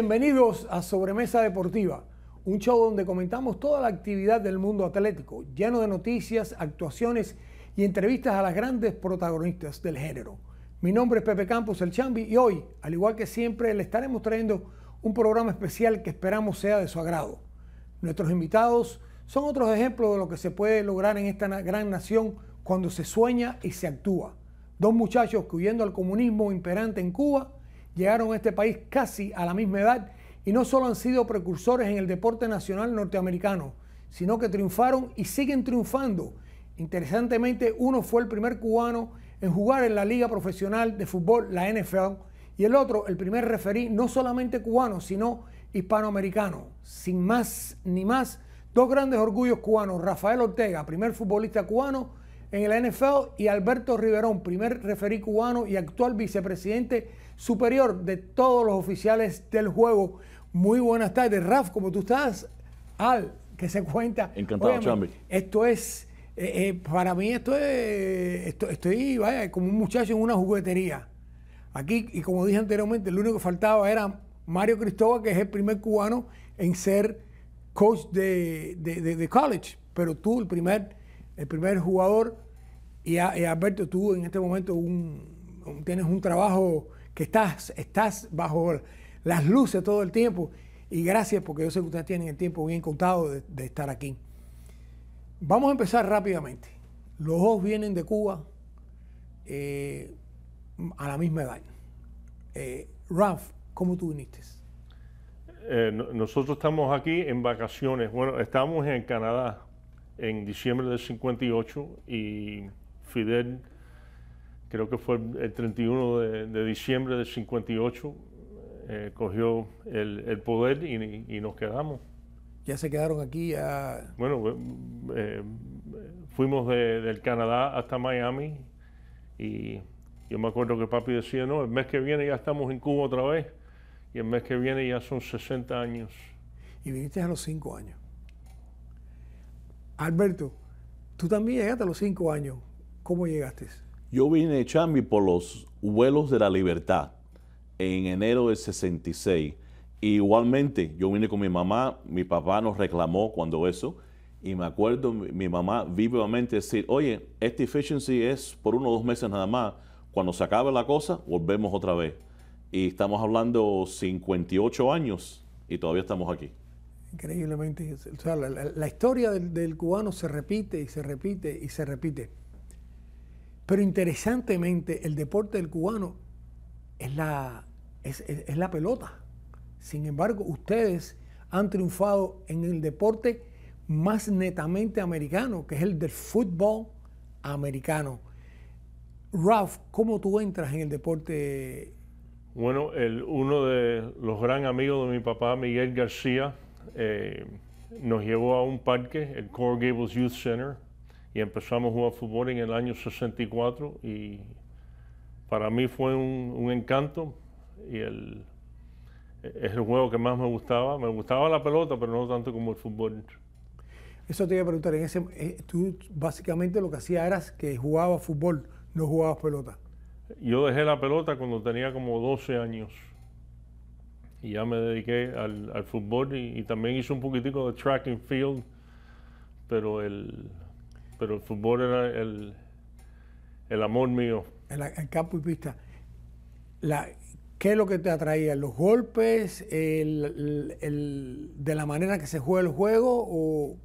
Bienvenidos a Sobremesa Deportiva, un show donde comentamos toda la actividad del mundo atlético, lleno de noticias, actuaciones y entrevistas a las grandes protagonistas del género. Mi nombre es Pepe Campos, el Chambi, y hoy, al igual que siempre, le estaremos trayendo un programa especial que esperamos sea de su agrado. Nuestros invitados son otros ejemplos de lo que se puede lograr en esta gran nación cuando se sueña y se actúa. Dos muchachos que huyendo al comunismo imperante en Cuba, llegaron a este país casi a la misma edad y no solo han sido precursores en el deporte nacional norteamericano, sino que triunfaron y siguen triunfando. Interesantemente, uno fue el primer cubano en jugar en la Liga Profesional de Fútbol, la NFL, y el otro, el primer referí, no solamente cubano, sino hispanoamericano. Sin más ni más, dos grandes orgullos cubanos, Rafael Ortega, primer futbolista cubano en la NFL, y Alberto Riverón, primer referí cubano y actual vicepresidente superior de todos los oficiales del juego. Muy buenas tardes, Raf, ¿cómo tú estás? Al, que se cuenta. Encantado, Chambi. Esto es, eh, eh, para mí esto es, estoy, vaya, como un muchacho en una juguetería. Aquí, y como dije anteriormente, lo único que faltaba era Mario Cristóbal, que es el primer cubano en ser coach de, college, pero tú, el primer, el primer jugador, y, Alberto, tú en este momento un, tienes un trabajo que estás, estás bajo las luces todo el tiempo. Y gracias porque yo sé que ustedes tienen el tiempo bien contado de, estar aquí. Vamos a empezar rápidamente. Los dos vienen de Cuba eh, a la misma edad. Eh, Ralph, ¿cómo tú viniste? Eh, nosotros estamos aquí en vacaciones. Bueno, estábamos en Canadá en diciembre del 58 y Fidel creo que fue el 31 de, diciembre del 58, eh, cogió el, poder y, nos quedamos. ¿Ya se quedaron aquí? Ya... Bueno, eh, eh, fuimos del Canadá hasta Miami y yo me acuerdo que papi decía, no, el mes que viene ya estamos en Cuba otra vez y el mes que viene ya son 60 años. Y viniste a los 5 años. Alberto, tú también llegaste a los 5 años. ¿Cómo llegaste? Yo vine a Chambi por los vuelos de la libertad en enero del 66. igualmente, yo vine con mi mamá, mi papá nos reclamó cuando eso, y me acuerdo mi mamá vivamente decir, oye, esta efficiency es por uno o dos meses nada más, cuando se acabe la cosa, volvemos otra vez. Y estamos hablando 58 años y todavía estamos aquí. Increíblemente, o sea, la, historia del cubano se repite y se repite y se repite. Pero interesantemente, el deporte del cubano es la, es, la pelota. Sin embargo, ustedes han triunfado en el deporte más netamente americano, que es el del fútbol americano. Ralph, ¿cómo tú entras en el deporte? Bueno, uno de los gran amigos de mi papá, Miguel García, eh, nos llevó a un parque, el Core Gables Youth Center, y empezamos a jugar fútbol en el año 64 y para mí fue un, encanto y el, es el juego que más me gustaba. Me gustaba la pelota, pero no tanto como el fútbol. Eso te iba a preguntar, en ese, eh, tú básicamente lo que hacías era que jugabas fútbol, no jugabas pelota. Yo dejé la pelota cuando tenía como 12 años y ya me dediqué al, fútbol y, y, también hice un poquitico de track and field, pero el, pero el fútbol era el, amor mío. El, campo y pista. La, ¿Qué es lo que te atraía? ¿Los golpes? El, ¿De la manera que se juega el juego?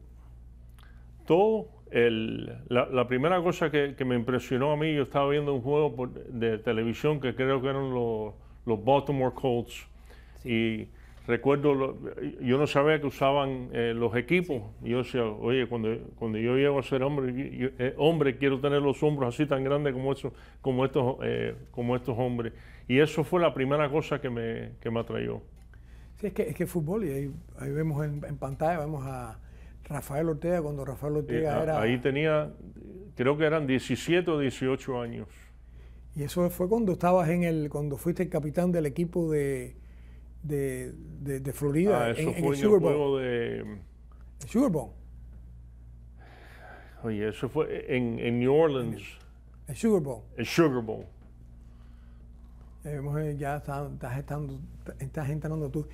Todo. La, primera cosa que, me impresionó a mí, yo estaba viendo un juego de televisión que creo que eran los, los Baltimore Colts. Y recuerdo, yo no sabía que usaban eh, los equipos. Yo decía, oye, cuando, cuando yo llego a ser hombre, eh, hombre, quiero tener los hombros así tan grandes como, como, estos, eh, como estos hombres. Y eso fue la primera cosa que me, me atrayó. Sí, es que es que fútbol, y ahí, vemos en, pantalla, vemos a Rafael Ortega, cuando Rafael Ortega era... Ahí tenía, creo que eran 17 o 18 años. Y eso fue cuando estabas en el, cuando fuiste el capitán del equipo de, de, de, Florida. Ah, eso en, fue en el, Sugar Bowl. juego de. El Sugar Bowl. Oye, eso fue en, en New Orleans. El, Sugar Bowl. El Sugar Bowl. ya eh, estando, estás entrando tú.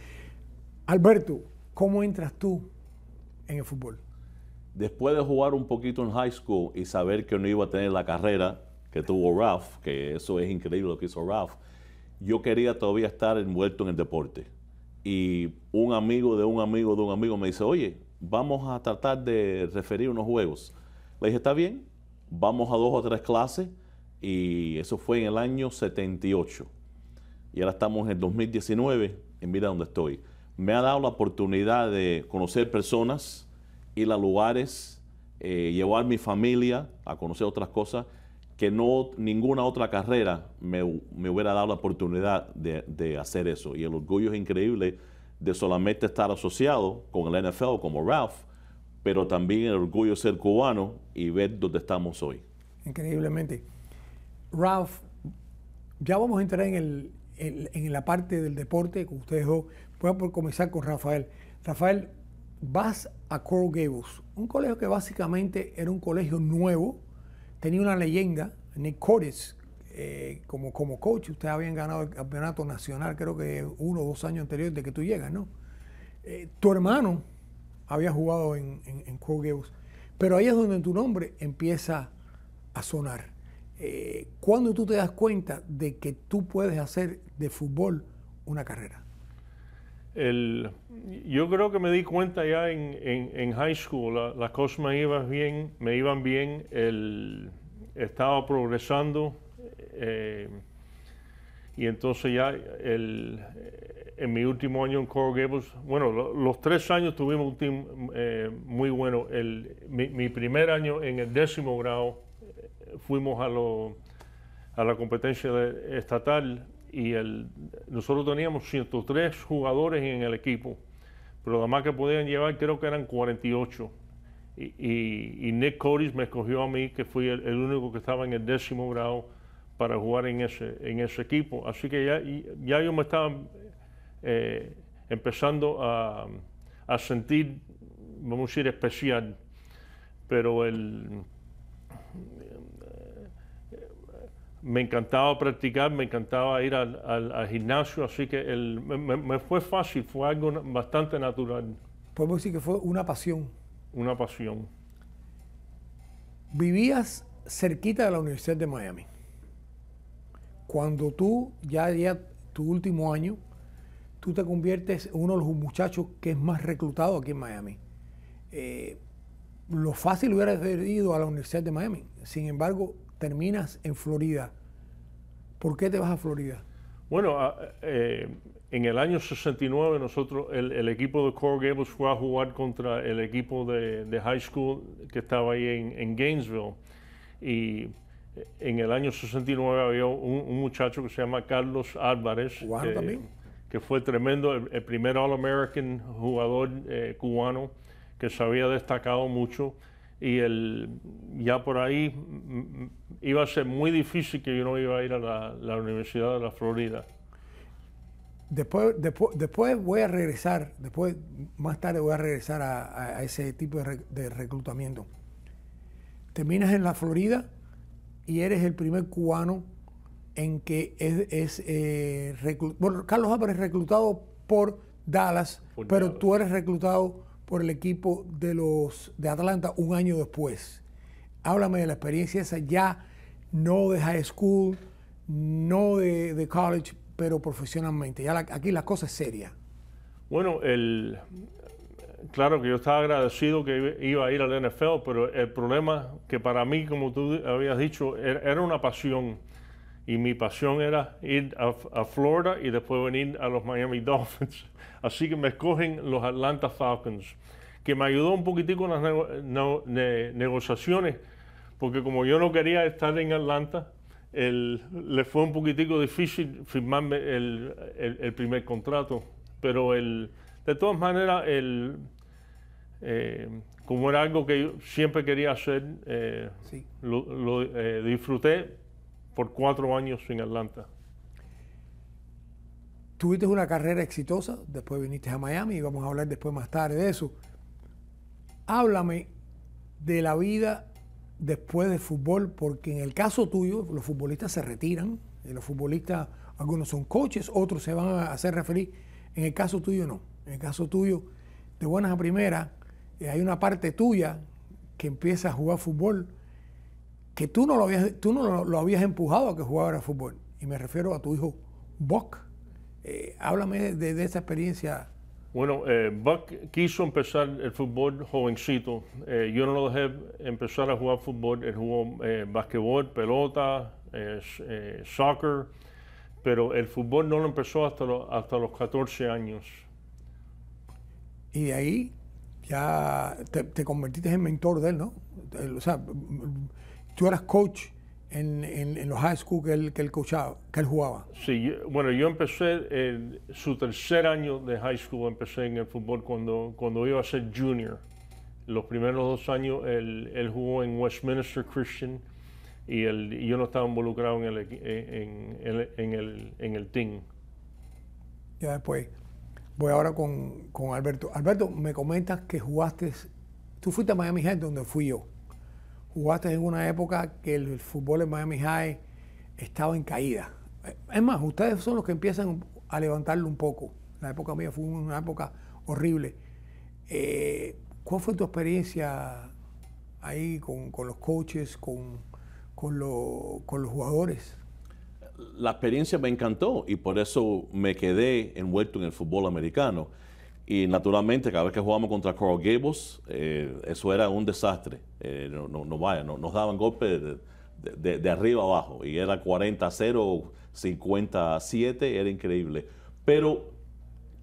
Alberto, ¿cómo entras tú en el fútbol? Después de jugar un poquito en high school y saber que no iba a tener la carrera que tuvo Ralph, que eso es increíble lo que hizo Ralph, yo quería todavía estar envuelto en el deporte. Y un amigo de un amigo de un amigo me dice, oye, vamos a tratar de referir unos juegos. Le dije, está bien, vamos a dos o tres clases y eso fue en el año 78. Y ahora estamos en el 2019 y mira dónde estoy. Me ha dado la oportunidad de conocer personas, ir a lugares, eh, llevar mi familia a conocer otras cosas que no, ninguna otra carrera me, hubiera dado la oportunidad de, hacer eso. Y el orgullo es increíble de solamente estar asociado con el NFL como Ralph, pero también el orgullo de ser cubano y ver dónde estamos hoy. Increíblemente. Ralph, ya vamos a entrar en, en, la parte del deporte que ustedes dos. Voy a comenzar con Rafael. Rafael, vas a Coral Gables, un colegio que básicamente era un colegio nuevo, tenía una leyenda, Nick Cortis, eh, como, como coach, ustedes habían ganado el campeonato nacional, creo que uno o dos años anteriores de que tú llegas, ¿no? Eh, tu hermano había jugado en, en, pero ahí es donde tu nombre empieza a sonar. Eh, ¿Cuándo tú te das cuenta de que tú puedes hacer de fútbol una carrera? el, yo creo que me di cuenta ya en, en, high school, la, las cosas me iban bien, me iban bien el, estaba progresando eh, y entonces ya el, en mi último año en Coral Gables, bueno, los tres años tuvimos un team eh, muy bueno. El, mi, primer año en el décimo grado eh, fuimos a, a la competencia estatal y el, nosotros teníamos 103 jugadores en el equipo, pero más que podían llevar creo que eran 48. Y, Nick Codis me escogió a mí, que fui el, único que estaba en el décimo grado para jugar en ese, en ese equipo. Así que ya, ya yo me estaba eh, empezando a, a sentir, vamos a decir, especial. Pero el, me encantaba practicar, me encantaba ir al, gimnasio, así que me, fue fácil, fue algo bastante natural. Podemos decir que fue una pasión. Una pasión. Vivías cerquita de la Universidad de Miami. Cuando tú, ya, ya tu último año, tú te conviertes en uno de los muchachos que es más reclutado aquí en Miami. Eh, lo fácil hubiera sido a la Universidad de Miami. Sin embargo, terminas en Florida. ¿Por qué te vas a Florida? Bueno, ah, eh, en el año 69 nosotros, el, equipo de Core Gables fue a jugar contra el equipo de, high school que estaba ahí en, Gainesville. Y eh, en el año 69 había un, muchacho que se llama Carlos Álvarez. Eh, que fue tremendo, el, primer All-American jugador cubano que se había destacado mucho y el, ya por ahí iba a ser muy difícil que yo no iba a ir a la, Universidad de la Florida. Después, después, después, voy a regresar, después más tarde voy a regresar a, ese tipo de, reclutamiento. Terminas en la Florida y eres el primer cubano en que es, es eh, bueno, Carlos Álvarez reclutado por Dallas, pero tú eres reclutado por el equipo de los de Atlanta un año después. Háblame de la experiencia esa ya no de high school, no de, college, pero profesionalmente. Ya aquí la cosa es seria. Bueno, el, claro que yo estaba agradecido que iba a ir al NFL, pero el problema que para mí, como tú habías dicho, era una pasión y mi pasión era ir a, Florida y después venir a los Miami Dolphins. Así que me escogen los Atlanta Falcons, que me ayudó un poquitico en las negociaciones, porque como yo no quería estar en Atlanta, le fue un poquitico difícil firmarme el, primer contrato. Pero de todas maneras, eh, como era algo que yo siempre quería hacer, eh, lo, eh, disfruté por cuatro años en Atlanta. Tuviste una carrera exitosa, después viniste a Miami y vamos a hablar después más tarde de eso. Háblame de la vida después del fútbol, porque en el caso tuyo, los futbolistas se retiran, eh, los futbolistas, algunos son coaches, otros se van a hacer referir. En el caso tuyo, no. En el caso tuyo, de buenas a primeras, eh, hay una parte tuya que empieza a jugar fútbol que tú no lo habías, tú no lo, lo habías empujado a que jugara fútbol. Y me refiero a tu hijo Buck. Eh, háblame de, de, esa experiencia. Bueno, eh, Buck quiso empezar el fútbol jovencito. Eh, yo no lo dejé empezar a jugar fútbol. Él jugó basquetbol, pelota, soccer, pero el fútbol no lo empezó hasta, hasta los 14 años. Y de ahí ya te, te convertiste en mentor de él, ¿no? O sea, tú eras coach en, en, los high school que él, que él que jugaba. Sí, bueno, yo empecé en su tercer año de high school, empecé en el fútbol cuando, cuando iba a ser junior. Los primeros dos años él, él jugó en Westminster Christian y, él, yo no estaba involucrado en el, en, en el, en el team. Ya después, voy ahora con, Alberto. Alberto, me comentas que jugaste, tú fuiste a Miami Head donde fui yo jugaste en una época que el, fútbol en Miami High estaba en caída. Es más, ustedes son los que empiezan a levantarlo un poco. La época mía fue una época horrible. Eh, ¿Cuál fue tu experiencia ahí con, los coaches, con los jugadores? La experiencia me encantó y por eso me quedé envuelto en el fútbol americano y naturalmente, cada vez que jugamos contra Coral Gables, eh, eso era un desastre. Eh, no, vaya, nos daban golpes de, de, arriba abajo. Y era 40 0, 50 7, era increíble. Pero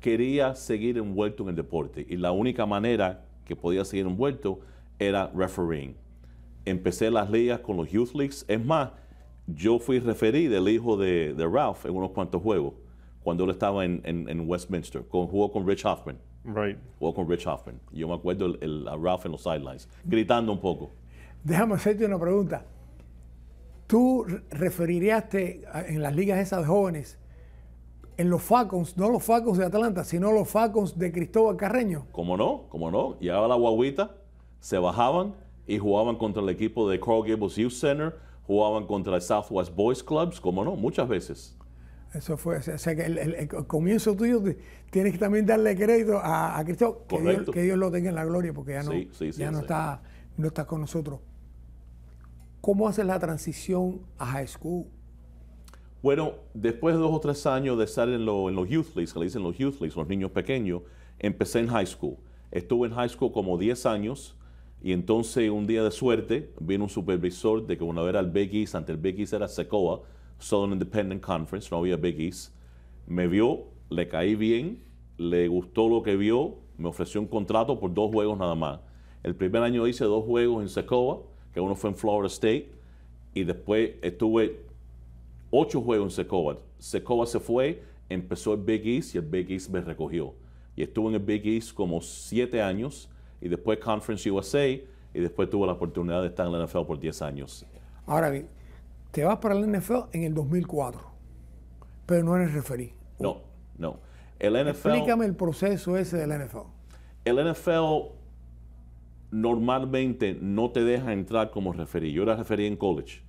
quería seguir envuelto en el deporte. Y la única manera que podía seguir envuelto era refereeing. Empecé las ligas con los Youth Leagues. Es más, yo fui referí del hijo de Ralph en unos cuantos juegos cuando él estaba en, Westminster, jugó con Rich Hoffman. Right. Jugó con Rich Hoffman. Yo me acuerdo el, a Ralph en los sidelines, gritando un poco. Déjame hacerte una pregunta. Tú referirías en las ligas esas de jóvenes, en los Falcons, no los Falcons de Atlanta, sino los Falcons de Cristóbal Carreño. ¿Cómo no? ¿Cómo no? Llegaba la guaguita, se bajaban y jugaban contra el equipo de Carl Gables Youth Center, jugaban contra el Southwest Boys Clubs, ¿cómo no? Muchas veces. Eso fue, o sea, que el, comienzo tuyo tienes que también darle crédito a, Cristo, que Dios, lo tenga en la gloria, porque ya no, está, no está con nosotros. ¿Cómo haces la transición a high school? Bueno, después de dos o tres años de estar en, los youth leagues, que le dicen los youth leagues, los niños pequeños, empecé en high school. Estuve en high school como 10 años y entonces un día de suerte vino un supervisor de que vez era el Big East, ante el Big era Secoa, Southern Independent Conference, no había Big East. Me vio, le caí bien, le gustó lo que vio, me ofreció un contrato por dos juegos nada más. El primer año hice dos juegos en Secova, que uno fue en Florida State, y después estuve ocho juegos en Secova. Secova se fue, empezó el Big East y el Big East me recogió. Y estuve en el Big East como siete años, y después Conference USA, y después tuve la oportunidad de estar en la NFL por diez años. Ahora bien, te vas para el NFL en el 2004, pero no eres referí. No, no. El NFL, Explícame el proceso ese del NFL. El NFL normalmente no te deja entrar como referí. Yo era referí en college,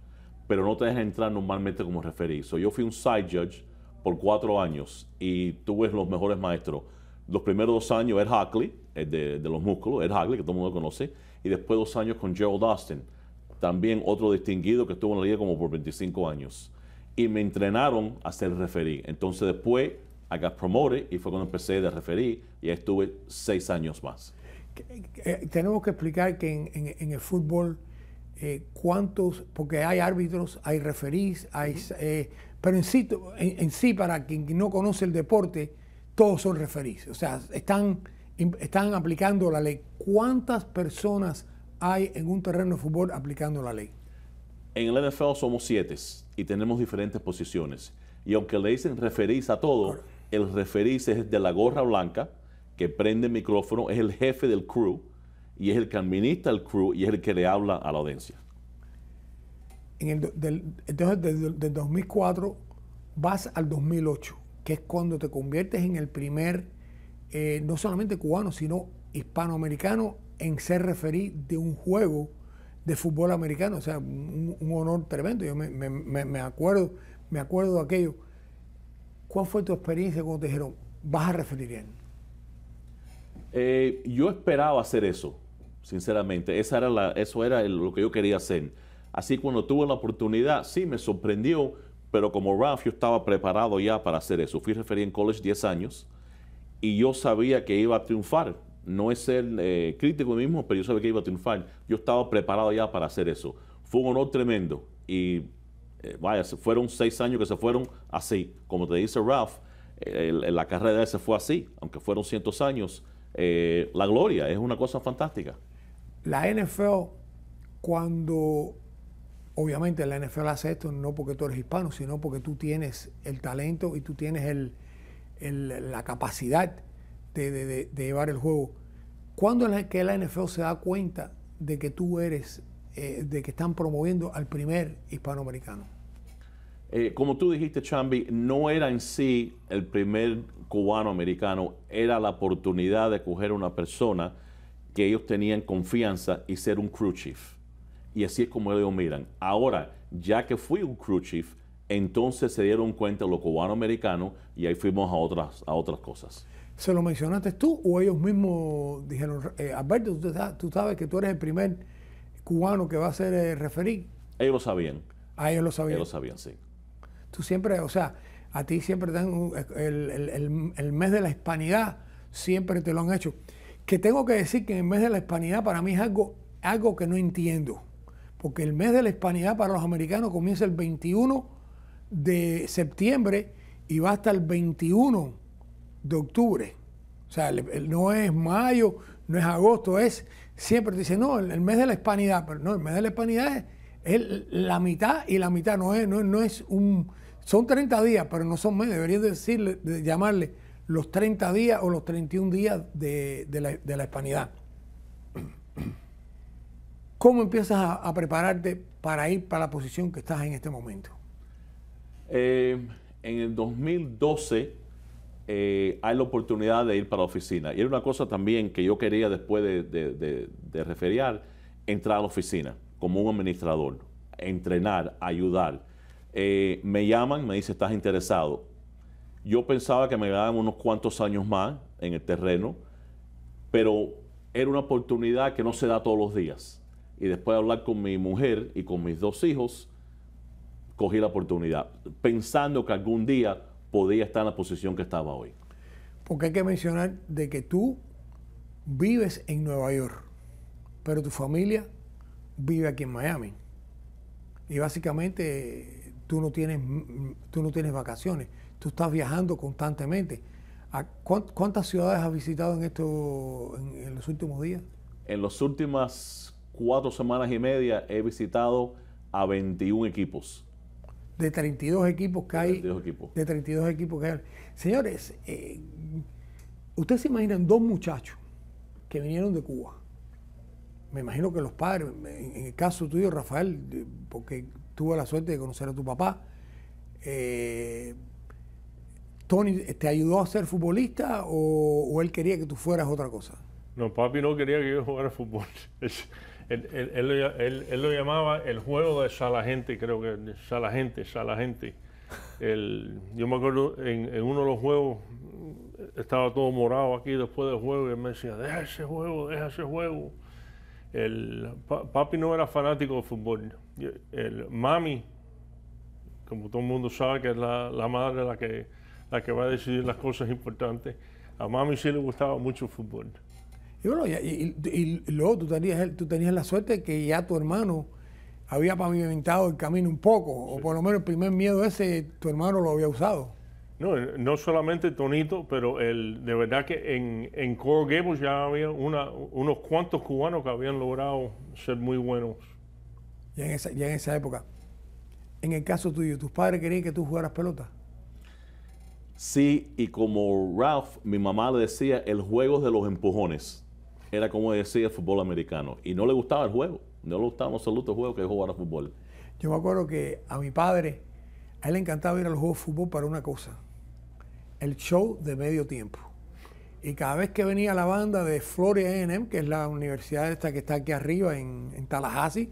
pero no te deja entrar normalmente como referí. yo fui un side judge por cuatro años y tuve los mejores maestros. Los primeros dos años, Ed Hackley, el de, los músculos, Ed Hackley, que todo el mundo conoce, y después dos años con Gerald Austin también otro distinguido que estuvo en la liga como por 25 años. Y me entrenaron a ser referí. Entonces después I got promoted y fue cuando empecé de referí y estuve seis años más. Eh, eh, tenemos que explicar que en, el fútbol, eh, cuántos, porque hay árbitros, hay referís, hay, pero en sí, en sí, para quien no conoce el deporte, todos son referís. O sea, están, están aplicando la ley. ¿Cuántas personas hay en un terreno de fútbol aplicando la ley? En el NFL somos siete y tenemos diferentes posiciones. Y aunque le dicen referís a todos, el referís es de la gorra blanca que prende el micrófono, es el jefe del crew y es el que administra el crew y es el que le habla a la audiencia. En el, del, entonces, desde 2004 vas al 2008, que es cuando te conviertes en el primer, eh, no solamente cubano, sino hispanoamericano en ser referí de un juego de fútbol americano, o sea, un, honor tremendo. Yo me, acuerdo, me acuerdo de aquello. ¿Cuál fue tu experiencia cuando te dijeron, vas a referir bien? Eh, yo esperaba hacer eso, sinceramente. Esa era la, eso era lo que yo quería hacer. Así cuando tuve la oportunidad, sí, me sorprendió, pero como Ralph yo estaba preparado ya para hacer eso. Fui referí en college 10 años y yo sabía que iba a triunfar no es el eh, crítico mismo, pero yo sabía que iba a triunfar. Yo estaba preparado ya para hacer eso. Fue un honor tremendo y eh, vaya, fueron seis años que se fueron así. Como te dice Ralph, eh, la carrera de se fue así, aunque fueron cientos años. la gloria es una cosa fantástica. La NFL, cuando obviamente la NFL hace esto no porque tú eres hispano, sino porque tú tienes el talento y tú tienes la capacidad de, llevar el juego. ¿Cuándo es que la NFL se da cuenta de que tú eres, eh, de que están promoviendo al primer hispanoamericano? Eh, como tú dijiste, Chambi, no era en sí el primer cubano-americano, era la oportunidad de coger una persona que ellos tenían confianza y ser un crew chief. Y así es como ellos miran. Ahora, ya que fui un crew chief, entonces se dieron cuenta los cubano y ahí fuimos a otras, a otras cosas. ¿Se lo mencionaste tú o ellos mismos dijeron, eh, Alberto, tú, sabes que tú eres el primer cubano que va a ser eh, referir. Ellos lo sabían. Ah, ellos lo sabían. Ellos lo sabían, sí. Tú siempre, o sea, a ti siempre te uh, eh, el, mes de la hispanidad siempre te lo han hecho. Que tengo que decir que el mes de la hispanidad para mí es algo, algo que no entiendo. Porque el mes de la hispanidad para los americanos comienza el 21 de septiembre y va hasta el 21 de octubre. O sea, no es mayo, no es agosto, es siempre te dicen, no, el mes de la hispanidad, pero no, el mes de la hispanidad es, la mitad y la mitad, no es, no, es un, son 30 días, pero no son meses, Debería decirle, llamarle los 30 días o los 31 días de, la, de la, hispanidad. ¿Cómo empiezas a, prepararte para ir para la posición que estás en este momento? Eh, en el 2012 eh, hay la oportunidad de ir para la oficina. Y era una cosa también que yo quería después de, referiar, entrar a la oficina como un administrador, entrenar, ayudar. Eh, me llaman, me dicen, ¿estás interesado? Yo pensaba que me daban unos cuantos años más en el terreno, pero era una oportunidad que no se da todos los días. Y después de hablar con mi mujer y con mis dos hijos, cogí la oportunidad, pensando que algún día podía estar en la posición que estaba hoy. Porque hay que mencionar de que tú vives en Nueva York, pero tu familia vive aquí en Miami. Y básicamente tú no tienes, tú no tienes vacaciones, tú estás viajando constantemente. ¿Cuántas ciudades has visitado en, en, en los últimos días? En las últimas cuatro semanas y media he visitado a 21 equipos de 32 equipos que hay. De 32 equipos. De equipos que hay. Señores, eh, ustedes se imaginan dos muchachos que vinieron de Cuba. Me imagino que los padres, en el caso tuyo, Rafael, porque tuve la suerte de conocer a tu papá, eh, Tony, ¿te ayudó a ser futbolista o, o él quería que tú fueras otra cosa? No, papi no quería que yo jugara fútbol. Él, lo llamaba el juego de Salagente, creo que Salagente, Salagente. El, yo me acuerdo en, uno de los juegos estaba todo morado aquí después del juego y él me decía, deja ese juego, deja ese juego. El, papi no era fanático de fútbol. El, mami, como todo el mundo sabe que es la, madre la que, la que va a decidir las cosas importantes, a mami sí le gustaba mucho el fútbol. Y bueno, y, luego tú tenías, tú tenías la suerte que ya tu hermano había pavimentado el camino un poco, o por lo menos el primer miedo ese tu hermano lo había usado. No, eh, no solamente Tonito, pero el, de verdad que en, en Gables ya había unos cuantos cubanos que habían logrado ser muy buenos. Ya en, esa, época. En el caso tuyo, ¿tus padres querían que tú jugaras pelota? Sí, y como Ralph, mi mamá le decía, el juego de los empujones era como decía el fútbol americano y no le gustaba el juego, no le gustaba en absoluto el juego que al fútbol. Yo me acuerdo que a mi padre, a él le encantaba ir al juego de fútbol para una cosa, el show de medio tiempo. Y cada vez que venía la banda de Florida A&M, que es la universidad esta que está aquí arriba en, Tallahassee,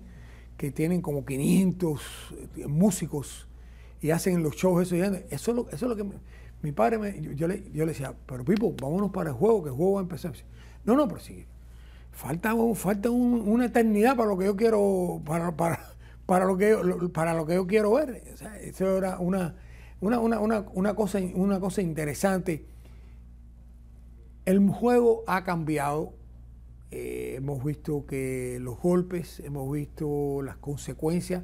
que tienen como 500 eh, músicos y hacen los shows eso, y eso, es, lo, eso es lo que mi, padre me... Yo, le, yo le decía, pero Pipo, vámonos para el juego, que el juego va a empezar. No, no, pero sí. Falta, falta una eternidad para lo que yo quiero, para, para, para, lo, que para lo que yo quiero ver. O eso era una, una, cosa, una cosa interesante. El juego ha cambiado. Eh, hemos visto que los golpes, hemos visto las consecuencias.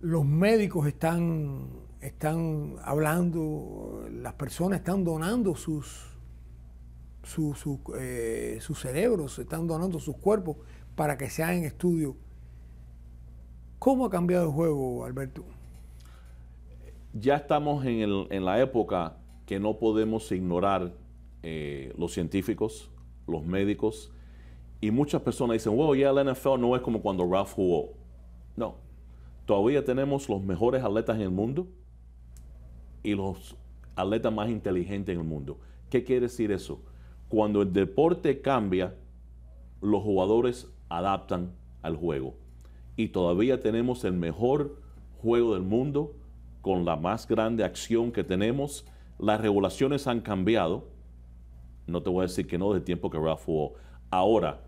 Los médicos están, están hablando, las personas están donando sus, eh, sus cerebros, están donando sus cuerpos para que sean en estudio ¿Cómo ha cambiado el juego, Alberto? Ya estamos en, la época que no podemos ignorar eh, los científicos, los médicos, y muchas personas dicen, wow, ya el NFL no es como cuando Ralph jugó. No, todavía tenemos los mejores atletas en el mundo y los atletas más inteligentes en el mundo. ¿Qué quiere decir eso? cuando el deporte cambia, los jugadores adaptan al juego. Y todavía tenemos el mejor juego del mundo, con la más grande acción que tenemos. Las regulaciones han cambiado. No te voy a decir que no desde el tiempo que Ralph Ahora,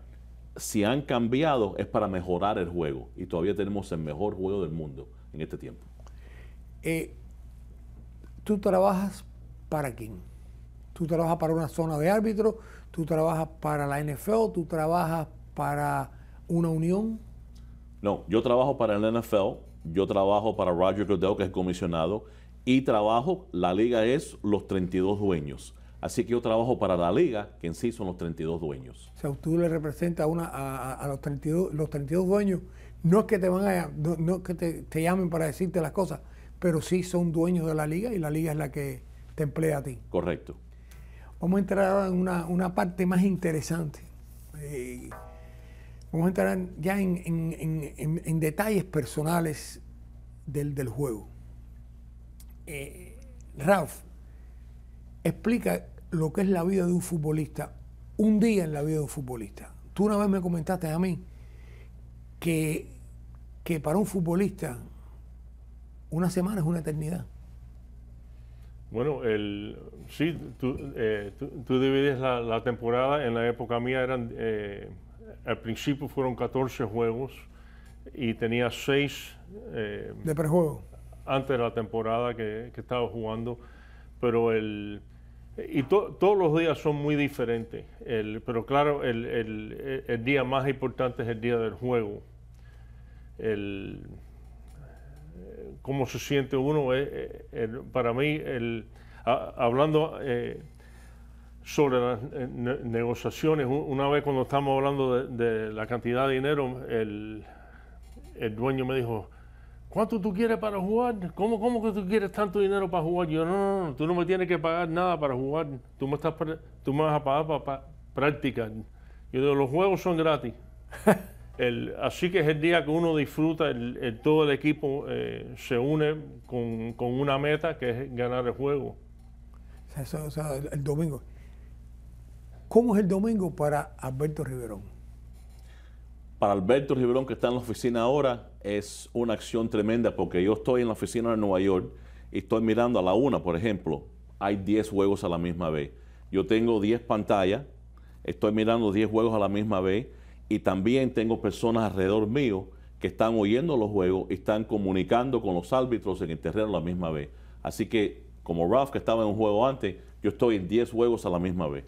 si han cambiado es para mejorar el juego. Y todavía tenemos el mejor juego del mundo en este tiempo. Eh, ¿Tú trabajas para quién? tú trabajas para una zona de árbitro? tú trabajas para la NFL, tú trabajas para una unión. No, yo trabajo para la NFL, yo trabajo para Roger Goodell, que es comisionado, y trabajo, la liga es los 32 dueños. Así que yo trabajo para la liga, que en sí son los 32 dueños. O sea, tú le representas una, a, los, 32, los 32 dueños. No es que te van a, no, que te llamen para decirte las cosas, pero sí son dueños de la liga y la liga es la que te emplea a ti. Correcto. Eh, vamos a entrar en una, parte más interesante. vamos a entrar ya en, detalles personales del, juego. Eh, Ralph, explica lo que es la vida de un futbolista, un día en la vida de un futbolista. Tú una vez me comentaste a mí que para un futbolista una semana es una eternidad. Bueno, el, sí, tú, eh, divides la, temporada, en la época mía eran, eh, al principio fueron 14 juegos y tenía 6 eh, de prejuego. Antes de la temporada que, estaba jugando, pero el... Y todos los días son muy diferentes, pero claro, el, el, día más importante es el día del juego. El, cómo se siente uno. Eh, eh, para mí, el, hablando eh, sobre las negociaciones, una vez cuando estábamos hablando de, la cantidad de dinero, el, el dueño me dijo, ¿cuánto tú quieres para jugar? ¿Cómo, ¿Cómo que tú quieres tanto dinero para jugar? Yo, no, no, no, tú no me tienes que pagar nada para jugar, tú me, estás, tú vas a pagar para, para practicar. Yo digo, los juegos son gratis. así que es el día que uno disfruta, el, todo el equipo eh, se une con, una meta que es ganar el juego. el, domingo. ¿Cómo es el domingo para Alberto Riverón? Para Alberto Riverón, que está en la oficina ahora, es una acción tremenda porque yo estoy en la oficina de Nueva York y estoy mirando a la una, por ejemplo. Hay 10 juegos a la misma vez. Yo tengo 10 pantallas, estoy mirando 10 juegos a la misma vez y también tengo personas alrededor mío que están oyendo los juegos y están comunicando con los árbitros en el terreno a la misma vez. Así que, como Ralph, que estaba en un juego antes, yo estoy en 10 juegos a la misma vez.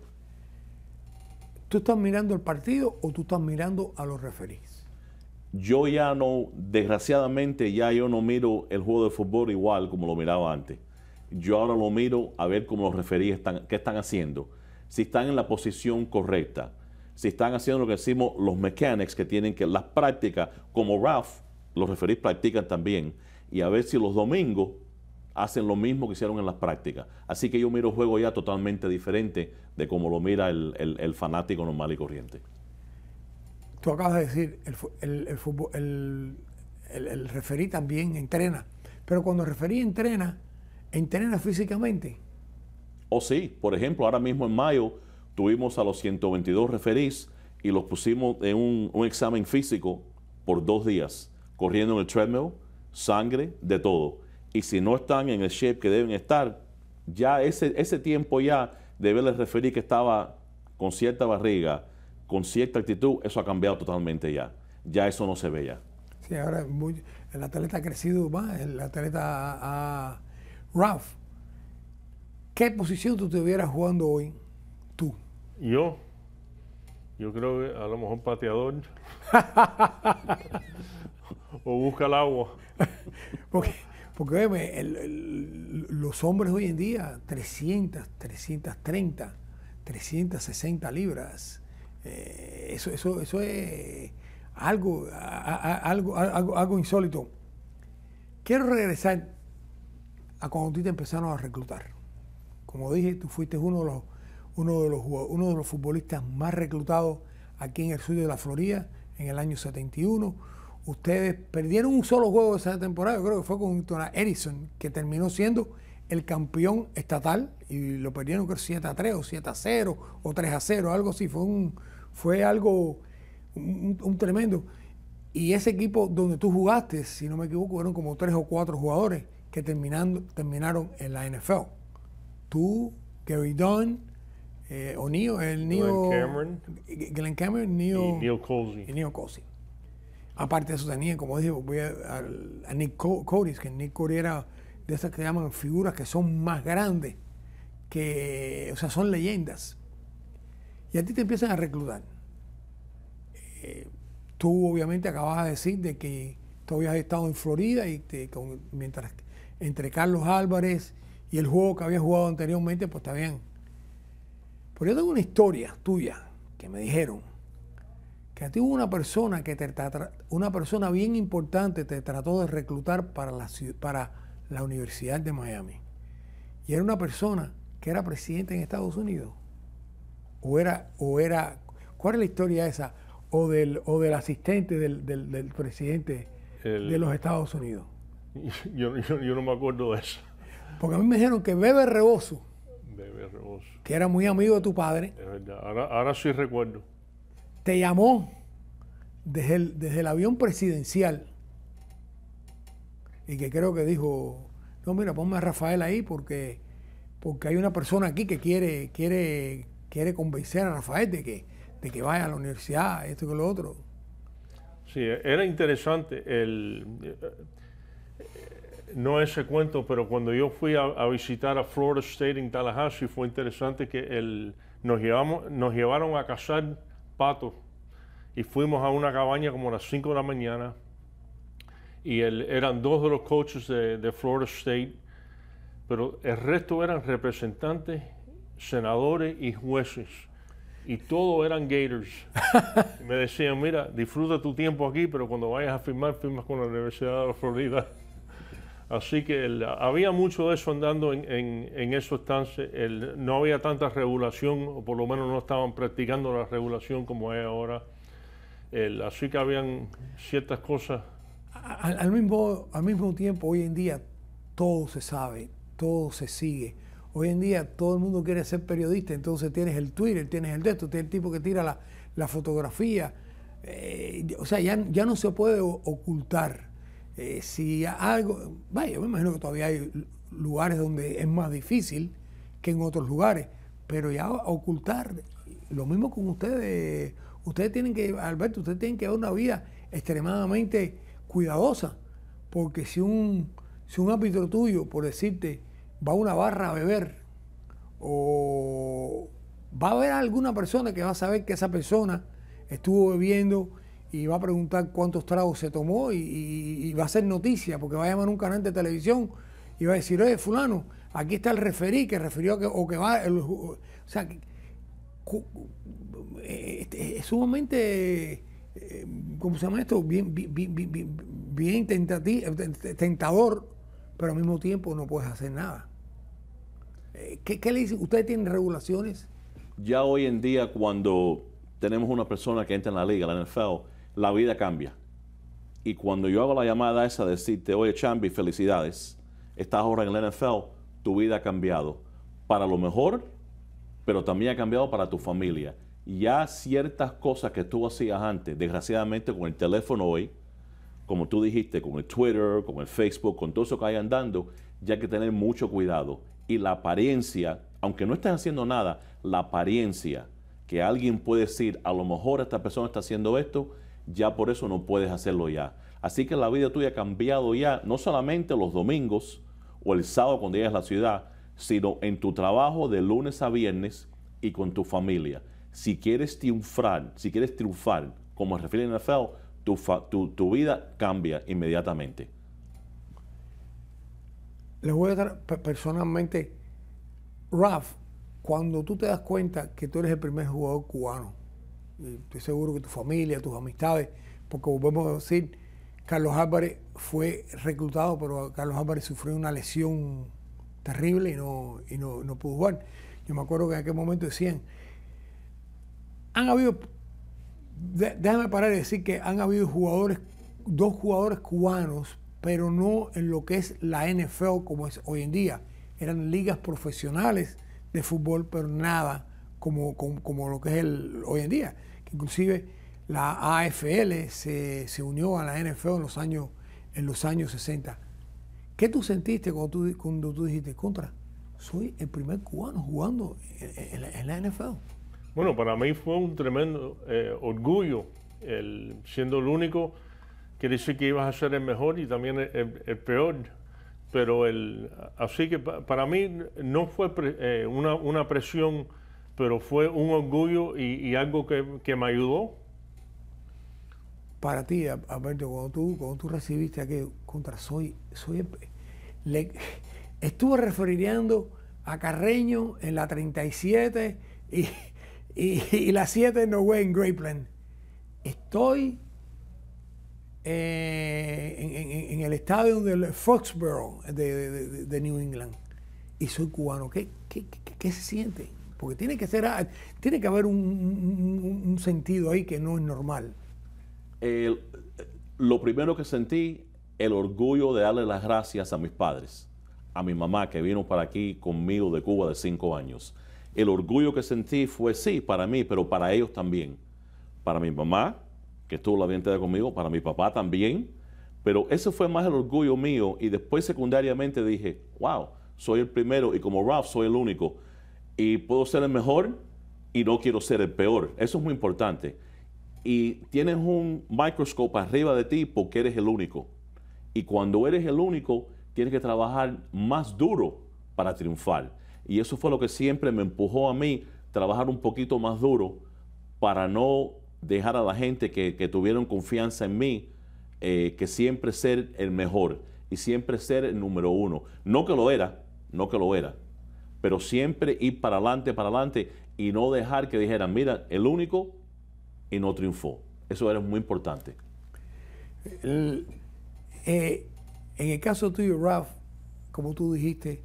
¿Tú estás mirando el partido o tú estás mirando a los referees? Yo ya no, desgraciadamente, ya yo no miro el juego de fútbol igual como lo miraba antes. Yo ahora lo miro a ver cómo los referees están, qué están haciendo, si están en la posición correcta, si están haciendo lo que decimos los mechanics, que tienen que las prácticas, como Ralph, los referís practican también, y a ver si los domingos hacen lo mismo que hicieron en las prácticas. Así que yo miro el juego ya totalmente diferente de como lo mira el, fanático normal y corriente. Tú acabas de decir, el, fútbol, el referí también entrena, pero cuando referí entrena, entrena físicamente. Oh sí, por ejemplo, ahora mismo en mayo tuvimos a los 122 referís y los pusimos en un, examen físico por dos días, corriendo en el treadmill, sangre, de todo. Y si no están en el shape que deben estar, ya ese, ese tiempo ya de verles referir que estaba con cierta barriga, con cierta actitud, eso ha cambiado totalmente ya. Ya eso no se ve ya. Sí, ahora el atleta ha crecido más, el atleta a, Ralph. ¿Qué posición tú estuvieras jugando hoy? Yo, yo creo que a lo mejor pateador. o busca el agua. Porque, porque los hombres hoy en día, 300, 330, 360 libras, eh, eso, eso, eso es algo, algo, algo, algo insólito. Quiero regresar a cuando tú te empezaron a reclutar. Como dije, tú fuiste uno de los uno de los, uno de los futbolistas más reclutados aquí en el sur de la Florida en el año 71. Ustedes perdieron un solo juego esa temporada, creo que fue con Tona Edison, que terminó siendo el campeón estatal y lo perdieron creo 7 a 3 o 7 a 0 o 3 a 0, algo así, fue, un, fue algo un, tremendo. Y ese equipo donde tú jugaste, si no me equivoco, fueron como tres o cuatro jugadores que terminando, terminaron en la NFL. Tú, Gary Dunn, eh, o el Neo, Glenn Cameron, Glenn Cameron Neo, y Neil Colsey. Aparte de eso tenía, como dije, voy a, Nick Cody, que Nick Cody era de esas que llaman figuras que son más grandes, que, o sea, son leyendas. Y a ti te empiezan a reclutar. Eh, tú obviamente acabas de decir de que tú habías estado en Florida y mientras entre Carlos Álvarez y el juego que habías jugado anteriormente, pues te habían pero yo tengo una historia tuya que me dijeron que a ti hubo una persona que te una persona bien importante te trató de reclutar para la, para la Universidad de Miami. Y era una persona que era presidente en Estados Unidos. O era, o era, ¿cuál es la historia esa? O del, del asistente del, presidente de los Estados Unidos. Yo, no me acuerdo de eso. Porque a mí me dijeron que Bebe Reboso que era muy amigo de tu padre. Ahora, sí recuerdo. Te llamó desde el, desde el avión presidencial. Y que creo que dijo, no, mira, ponme a Rafael ahí porque, porque hay una persona aquí que quiere, quiere, quiere convencer a Rafael de que, de que vaya a la universidad, esto y lo otro. Sí, e-, era interesante. El, no ese cuento, pero cuando yo fui a, visitar a Florida State en Tallahassee fue interesante que nos, nos llevaron a cazar patos y fuimos a una cabaña como a las 5 de la mañana y eran dos de los coaches de, Florida State, pero el resto eran representantes, senadores y jueces. Y todos eran Gators. me decían, mira, disfruta tu tiempo aquí, pero cuando vayas a firmar, firmas con la Universidad de Florida. Así que había mucho de eso andando en, en, esos tances, no había tanta regulación, o por lo menos no estaban practicando la regulación como es ahora. así que habían ciertas cosas. Al, mismo, mismo tiempo, hoy en día todo se sabe, todo se sigue. Hoy en día todo el mundo quiere ser periodista, entonces tienes el Twitter, tienes el texto, tienes el tipo que tira la, fotografía. Eh, o sea, ya no se puede ocultar eh, si algo, vaya, yo me imagino que todavía hay lugares donde es más difícil que en otros lugares, pero ya ocultar, lo mismo con ustedes, ustedes tienen que, Alberto, ustedes tienen que dar una vida extremadamente cuidadosa, porque si un, si un árbitro tuyo, por decirte, va a una barra a beber, o va a haber alguna persona que va a saber que esa persona estuvo bebiendo y va a preguntar cuántos tragos se tomó y, va a ser noticia porque va a llamar a un canal de televisión y va a decir, oye, fulano, aquí está el referí que refirió que, o que va, o sea, este, es sumamente, eh, ¿cómo se llama esto? Bien, bien, bien, eh, tentador, pero al mismo tiempo no puedes hacer nada. Eh, ¿Qué, ¿Qué, le dice ¿Ustedes tienen regulaciones? Ya hoy en día cuando tenemos una persona que entra en la liga, la NFL, la vida cambia. Y cuando yo hago la llamada esa, decirte, oye Chambi, felicidades, estás ahora en la NFL, tu vida ha cambiado para lo mejor, pero también ha cambiado para tu familia. Ya ciertas cosas que tú hacías antes, desgraciadamente con el teléfono hoy, como tú dijiste, con el Twitter, con el Facebook, con todo eso que hay andando, ya hay que tener mucho cuidado. Y la apariencia, aunque no estés haciendo nada, la apariencia que alguien puede decir, a lo mejor esta persona está haciendo esto, ya por eso no puedes hacerlo ya. Así que la vida tuya ha cambiado ya, no solamente los domingos o el sábado cuando llegas a la ciudad, sino en tu trabajo de lunes a viernes y con tu familia. Si quieres triunfar, si quieres triunfar, como refiere en NFL, tu, tu, tu vida cambia inmediatamente. Le voy a dar personalmente, Raf, cuando tú te das cuenta que tú eres el primer jugador cubano estoy seguro que tu familia, tus amistades, porque volvemos a decir, Carlos Álvarez fue reclutado, pero Carlos Álvarez sufrió una lesión terrible y no, pudo jugar. Yo me acuerdo que en aquel momento decían, han habido, déjame parar y decir que han habido jugadores, dos jugadores cubanos, pero no en lo que es la NFL como es hoy en día. Eran ligas profesionales de fútbol, pero nada como, como lo que es el, hoy en día inclusive la AFL se, unió a la NFL en los años, en los años 60. ¿Qué tú sentiste cuando tú, cuando tú dijiste, contra, soy el primer cubano jugando en, la NFL? Bueno, para mí fue un tremendo eh, orgullo, el, siendo el único, que dice que ibas a ser el mejor y también el, peor. Pero el, así que para mí no fue eh, una, una presión pero fue un orgullo y, algo que, me ayudó. Para ti, Alberto, cuando tú, cuando tú recibiste aquello, contra soy, soy estuve refiriendo a Carreño en la 37 y, y, la 7 en Norway eh, en Estoy en, el estadio de Foxborough de, New England y soy cubano. qué, qué se siente? porque tiene que ser, ah, tiene que haber un, sentido ahí que no es normal. lo primero que sentí, el orgullo de darle las gracias a mis padres, a mi mamá que vino para aquí conmigo de Cuba de cinco años. El orgullo que sentí fue sí para mí, pero para ellos también. Para mi mamá, que estuvo la vida de conmigo, para mi papá también. Pero ese fue más el orgullo mío y después secundariamente dije, wow, soy el primero y como Ralph soy el único y puedo ser el mejor y no quiero ser el peor. Eso es muy importante. Y tienes un microscopio arriba de ti porque eres el único. Y cuando eres el único, tienes que trabajar más duro para triunfar. Y eso fue lo que siempre me empujó a mí, trabajar un poquito más duro para no dejar a la gente que, tuvieron confianza en mí, eh, que siempre ser el mejor y siempre ser el número uno. No que lo era, no que lo era, pero siempre ir para adelante, para adelante y no dejar que dijeran, mira, el único y no triunfó. Eso era muy importante. Eh, en el caso tuyo, Ralph, como tú dijiste,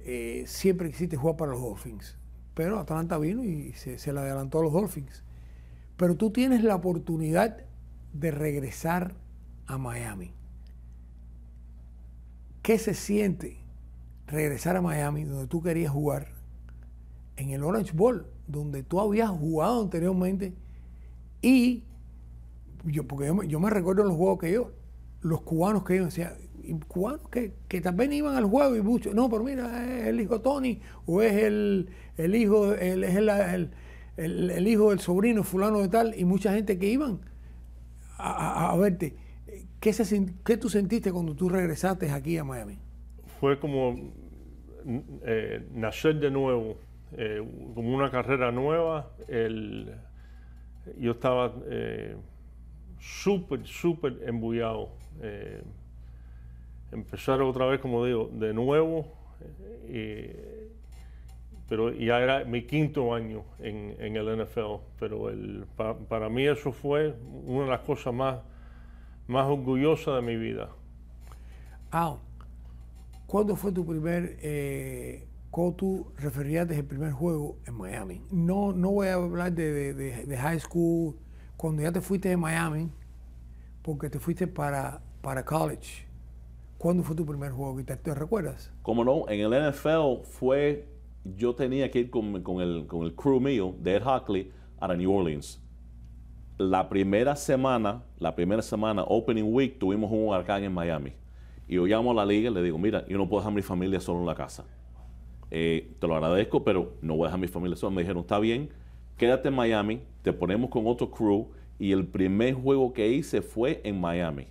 eh, siempre quisiste jugar para los Dolphins, pero Atlanta vino y se, se le adelantó a los Dolphins. Pero tú tienes la oportunidad de regresar a Miami. ¿Qué se siente regresar a Miami, donde tú querías jugar, en el Orange Bowl, donde tú habías jugado anteriormente, y yo, porque yo, me recuerdo los juegos que yo, los cubanos que yo decía, cubanos que, que, también iban al juego y muchos, no, pero mira, es el hijo Tony, o es el, el hijo, es el, el, hijo del sobrino fulano de tal, y mucha gente que iban a, verte. ¿Qué, ¿Qué tú sentiste cuando tú regresaste aquí a Miami? fue como mm, eh, nacer de nuevo, eh, como una carrera nueva. El, yo estaba eh, súper, súper embullado. empezar otra vez, como digo, de nuevo. pero ya era mi quinto año en, el NFL, pero para mí eso fue una de las cosas más, más orgullosas de mi vida. Ah, ¿Cuándo fue tu primer, eh, tú el primer juego en Miami? No, no voy a hablar de, de, de, high school, cuando ya te fuiste de Miami, porque te fuiste para, para college. ¿Cuándo fue tu primer juego? ¿Te, te recuerdas? Como no, en el NFL fue, yo tenía que ir con, con, el, con el crew mío de Ed Hockley a New Orleans. La primera semana, la primera semana, opening week, tuvimos un huracán en Miami y yo llamo a la liga y le digo, mira, yo no puedo dejar a mi familia solo en la casa. Eh, te lo agradezco, pero no voy a dejar a mi familia solo. Me dijeron, está bien, quédate en Miami, te ponemos con otro crew. Y el primer juego que hice fue en Miami.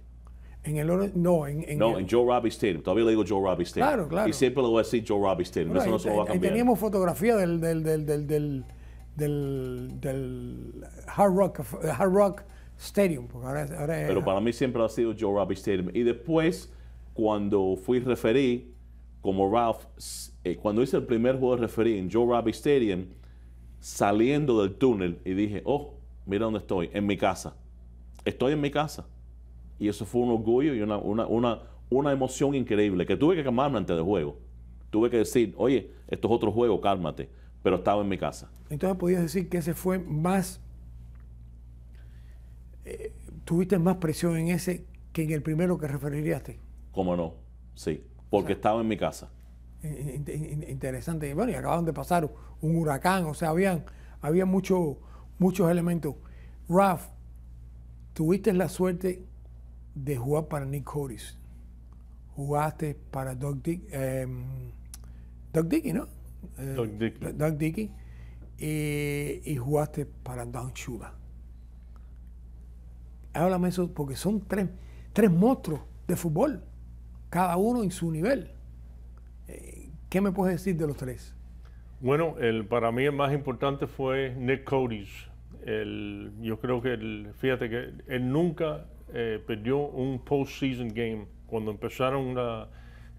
En el no, en, no, en Joe Robbie Stadium. Todavía le digo Joe Robbie Stadium. Claro, claro. Y siempre le voy a decir Joe Robbie Stadium. Y lo teníamos fotografía del, del, del, del, del, del Hard, Rock, Hard Rock Stadium. Pero para mí siempre ha sido Joe Robbie Stadium. Y después cuando fui referí como Ralph, eh, cuando hice el primer juego de referí en Joe Robbie Stadium, saliendo del túnel y dije, oh, mira dónde estoy, en mi casa. Estoy en mi casa. Y eso fue un orgullo y una, una, una, emoción increíble, que tuve que calmarme antes del juego. Tuve que decir, oye, esto es otro juego, cálmate. Pero estaba en mi casa. Entonces podías decir que ese fue más... Eh, tuviste más presión en ese que en el primero que referiríaste. ¿Cómo no? Sí, porque estaba en mi casa. Interesante. Bueno, y acababan de pasar un huracán, o sea, habían, había muchos elementos. Raf, tuviste la suerte de jugar para Nick Horis. Jugaste para Doug, em, Dickey, ¿no? Eh, Doug Dickey. Eh, y jugaste para Don Chuba. Háblame eso, porque son tres, tres monstruos de fútbol cada uno en su nivel. Eh, ¿Qué me puedes decir de los tres? Bueno, el, para mí el más importante fue Nick Codis. yo creo que, el, fíjate que él nunca eh, perdió un postseason game. Cuando empezaron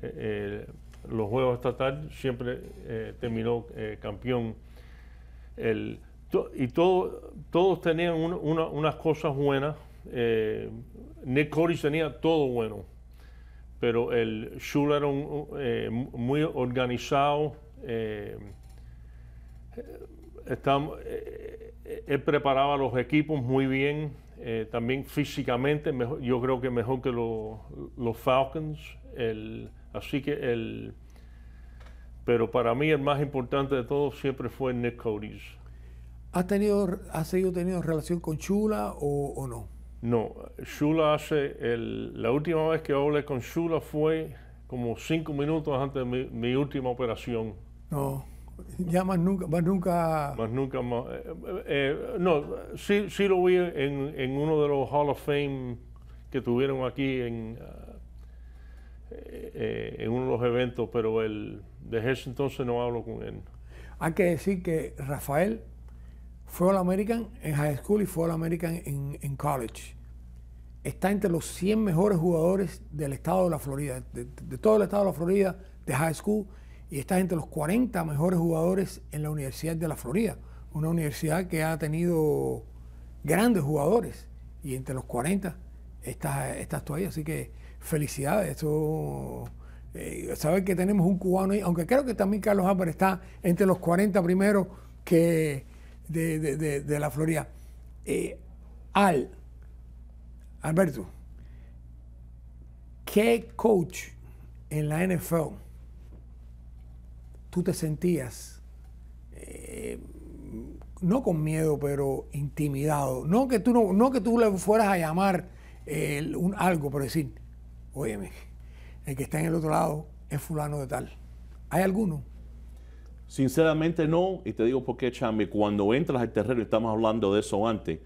eh, los juegos estatales, siempre terminó campeón. y todo, todos tenían unas cosas buenas. Nick Codis tenía todo bueno pero el Chula era eh, muy organizado. Eh, eh, eh, él preparaba los equipos muy bien, también físicamente, mejor, yo creo que mejor que los Falcons. así que el. Pero para mí el más importante de todos siempre fue Nick Cody's. ¿Has tenido, seguido teniendo relación con Chula o no? No, Shula hace, el, la última vez que hablé con Shula fue como cinco minutos antes de mi, última operación. No, ya más nunca... Más nunca, más nunca más, eh, eh, eh, no, sí, sí, lo vi en, uno de los Hall of Fame que tuvieron aquí en, en uno de los eventos, pero el, desde ese entonces no hablo con él. Hay que decir que Rafael fue All American en high school y fue All American en, college. Está entre los 100 mejores jugadores del estado de la Florida, de, todo el estado de la Florida, de high school, y está entre los 40 mejores jugadores en la Universidad de la Florida, una universidad que ha tenido grandes jugadores, y entre los 40 estás, tú ahí, así que felicidades. Eso, eh, saber que tenemos un cubano ahí, aunque creo que también Carlos Álvarez está entre los 40 primeros que, de, la Florida. Eh, Al, Alberto, ¿qué coach en la NFL tú te sentías? Eh, no con miedo, pero intimidado. No que tú, no, no que tú le fueras a llamar eh, un, algo, por decir, oye el que está en el otro lado es fulano de tal. ¿Hay alguno Sinceramente no, y te digo por qué, Chame, cuando entras al terreno, estamos hablando de eso antes,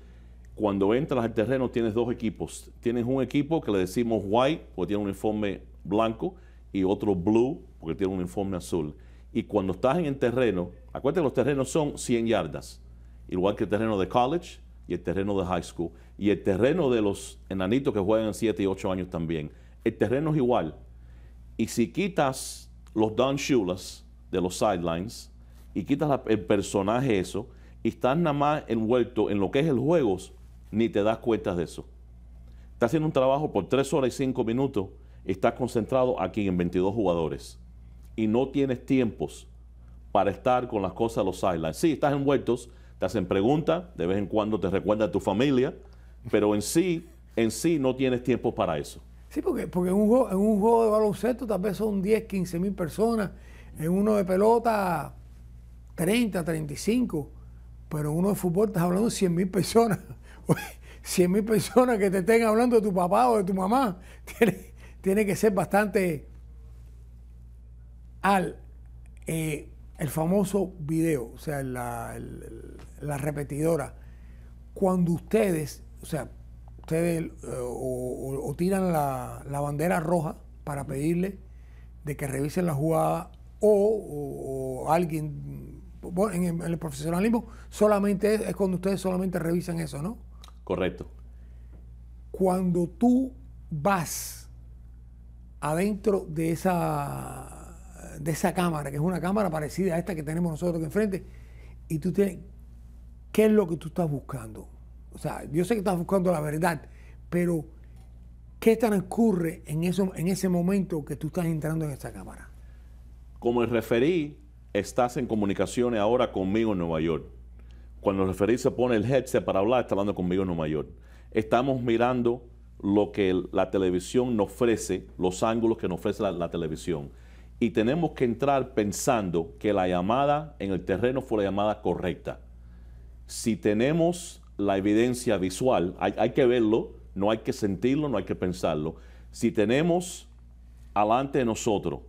cuando entras al terreno tienes dos equipos. Tienes un equipo que le decimos white, porque tiene un uniforme blanco, y otro blue, porque tiene un uniforme azul. Y cuando estás en el terreno, acuérdate que los terrenos son 100 yardas, igual que el terreno de college y el terreno de high school, y el terreno de los enanitos que juegan 7 y 8 años también. El terreno es igual. Y si quitas los Don Shulas de los sidelines y quitas el personaje eso y estás nada más envuelto en lo que es el juego, ni te das cuenta de eso. Estás haciendo un trabajo por tres horas y cinco minutos, estás concentrado aquí en 22 jugadores y no tienes tiempos para estar con las cosas de los sidelines. Sí, estás envueltos, te hacen preguntas, de vez en cuando te recuerda a tu familia, pero en sí, en sí no tienes tiempo para eso. Sí, porque, porque en, un juego, en un juego de baloncesto tal vez son 10, 15 mil personas en uno de pelota 30, 35, pero en uno de fútbol estás hablando de 100 mil personas. 100 mil personas que te estén hablando de tu papá o de tu mamá, tiene, que ser bastante al eh, el famoso video, o sea, la, la, repetidora. Cuando ustedes, o sea, ustedes eh, o, o, tiran la, la bandera roja para pedirle de que revisen la jugada o, alguien, en, el, profesionalismo solamente es, cuando ustedes solamente revisan eso, ¿no? Correcto. Cuando tú vas adentro de esa, de esa cámara, que es una cámara parecida a esta que tenemos nosotros aquí enfrente, y tú ¿qué es lo que tú estás buscando? O sea, yo sé que estás buscando la verdad, pero ¿qué transcurre en, eso, en ese momento que tú estás entrando en esa cámara? Como el referí, estás en comunicaciones ahora conmigo en Nueva York. Cuando el referí se pone el headset para hablar, está hablando conmigo en Nueva York. Estamos mirando lo que la televisión nos ofrece, los ángulos que nos ofrece la, televisión. Y tenemos que entrar pensando que la llamada en el terreno fue la llamada correcta. Si tenemos la evidencia visual, hay, hay que verlo, no hay que sentirlo, no hay que pensarlo. Si tenemos alante de nosotros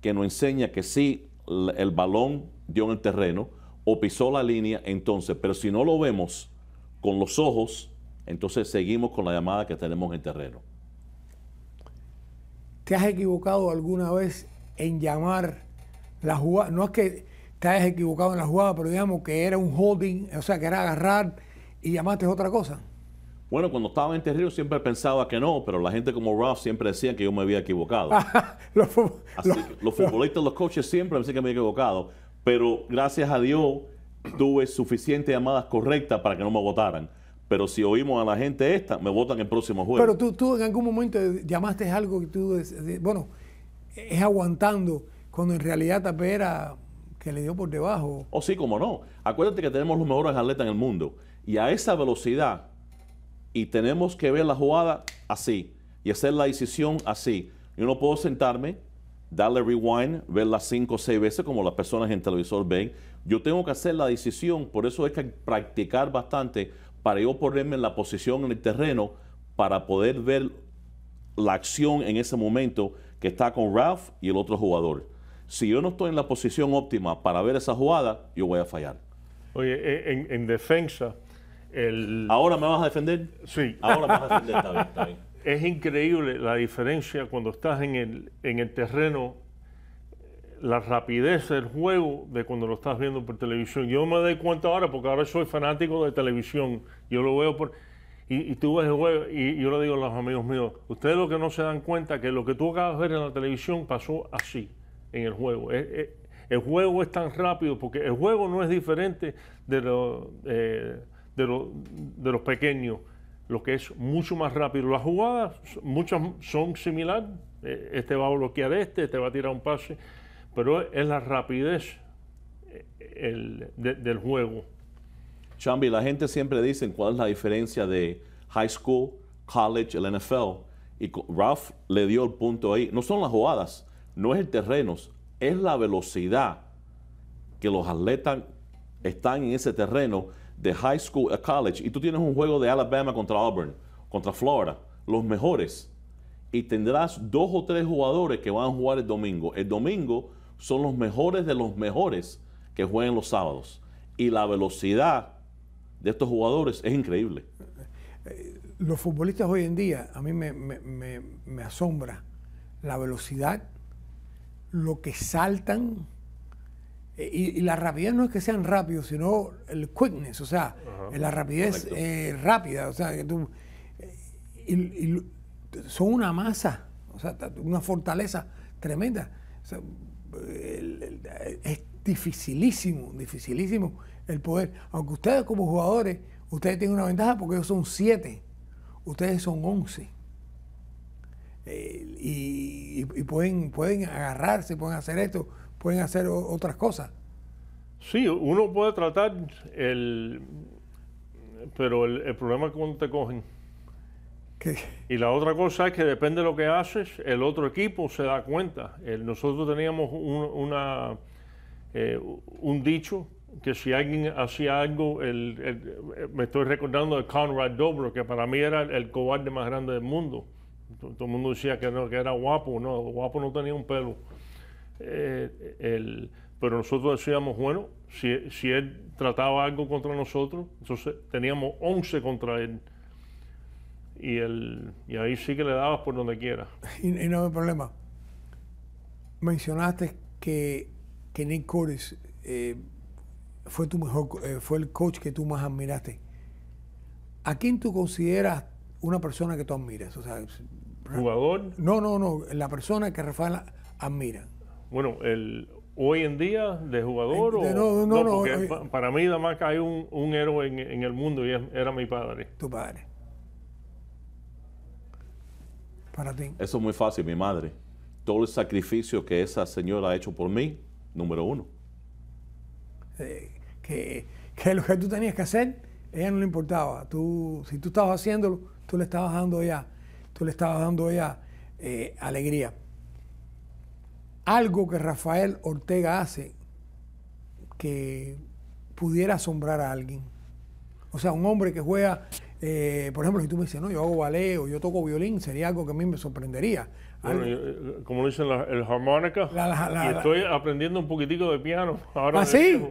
que nos enseña que si el balón dio en el terreno o pisó la línea, entonces, pero si no lo vemos con los ojos, entonces seguimos con la llamada que tenemos en terreno. ¿Te has equivocado alguna vez en llamar la jugada? No es que te hayas equivocado en la jugada, pero digamos que era un holding, o sea, que era agarrar y llamaste otra cosa. Bueno, cuando estaba en Terrio siempre pensaba que no, pero la gente como Ralph siempre decía que yo me había equivocado. los, Así que futbolistas, los... coaches siempre me decían que me había equivocado, pero gracias a Dios tuve suficientes llamadas correctas para que no me votaran. Pero si oímos a la gente esta, me votan el próximo jueves. Pero tú, tú en algún momento llamaste algo que tú, bueno, es aguantando, cuando en realidad tapera que le dio por debajo. Oh, sí, cómo no. Acuérdate que tenemos los mejores atletas en el mundo. Y a esa velocidad y tenemos que ver la jugada así y hacer la decisión así. Yo no puedo sentarme, darle rewind, verla cinco o seis veces como las personas en televisor ven. Yo tengo que hacer la decisión, por eso hay que practicar bastante para yo ponerme en la posición en el terreno para poder ver la acción en ese momento que está con Ralph y el otro jugador. Si yo no estoy en la posición óptima para ver esa jugada, yo voy a fallar. Oye, eh, en defensa, Ahora me vas a defender. Sí. Ahora me vas a defender. Está Es increíble la diferencia cuando estás en el, en el terreno, la rapidez del juego de cuando lo estás viendo por televisión. Yo me doy cuenta ahora, porque ahora soy fanático de televisión. Yo lo veo por. Y, tú ves el juego, y, yo le digo a los amigos míos, ustedes lo que no se dan cuenta que lo que tú acabas de ver en la televisión pasó así, en el juego. el juego es tan rápido, porque el juego no es diferente de lo. Eh, de, los pequeños, lo que es mucho más rápido. Las jugadas, muchas son similares, eh, este va a bloquear este, este va a tirar un pase, pero es la rapidez eh, del juego. Chambi, la gente siempre dice cuál es la diferencia de high school, college, el NFL. Y Ralph le dio el punto ahí. No son las jugadas, no es el terreno, es la velocidad que los atletas están en ese terreno de high school a college y tú tienes un juego de Alabama contra Auburn, contra Florida, los mejores, y tendrás dos o tres jugadores que van a jugar el domingo. El domingo son los mejores de los mejores que juegan los sábados. Y la velocidad de estos jugadores es increíble. Los futbolistas hoy en día, a mí me, asombra la velocidad, lo que saltan, eh, y, la rapidez no es que sean rápidos, sino el quickness, o sea, la rapidez eh, rápida, o sea, que tú, eh, son una masa, o sea, una fortaleza tremenda. es dificilísimo, dificilísimo el poder. Aunque ustedes como jugadores, ustedes tienen una ventaja porque ellos son siete, ustedes son once. y, y pueden, pueden agarrarse, pueden hacer esto pueden hacer otras cosas. Sí, uno puede tratar, el, pero el, problema es cuando te cogen. Y la otra cosa es que depende de lo que haces, el otro equipo se da cuenta. nosotros teníamos un, una, eh, un dicho que si alguien hacía algo, el, me estoy recordando de Conrad Dobro, que para mí era el, cobarde más grande del mundo. Todo, todo el mundo decía que no, que era guapo, no, guapo no tenía un pelo. Eh, el, pero nosotros decíamos, bueno, si, él trataba algo contra nosotros, entonces teníamos 11 contra él. Y, y ahí sí que le dabas por donde quiera. Y, no hay problema. Mencionaste que, Nick Cores eh, fue, tu mejor, eh, fue el coach que tú más admiraste. ¿A quién tú consideras una persona que tú admiras? O ¿Jugador? No, no, no. La persona que Rafael admira. Bueno, el, hoy en día de jugador eh, o no, no, no, eh, para mí nada más hay un, héroe en, el mundo y era mi padre. Tu padre. Para ti. Eso es muy fácil, mi madre. Todo el sacrificio que esa señora ha hecho por mí, número uno. Eh, que, lo que tú tenías que hacer, ella no le importaba. Tú, si tú estabas haciéndolo, tú le estabas dando ya, tú le estabas dando ya alegría algo que Rafael Ortega hace que pudiera asombrar a alguien. O sea, un hombre que juega, eh, por ejemplo, si tú me dices, no, yo hago ballet o yo toco violín, sería algo que a mí me sorprendería. Eh, como dicen la, el armónica. estoy aprendiendo un poquitico de piano. Ahora ¿Así?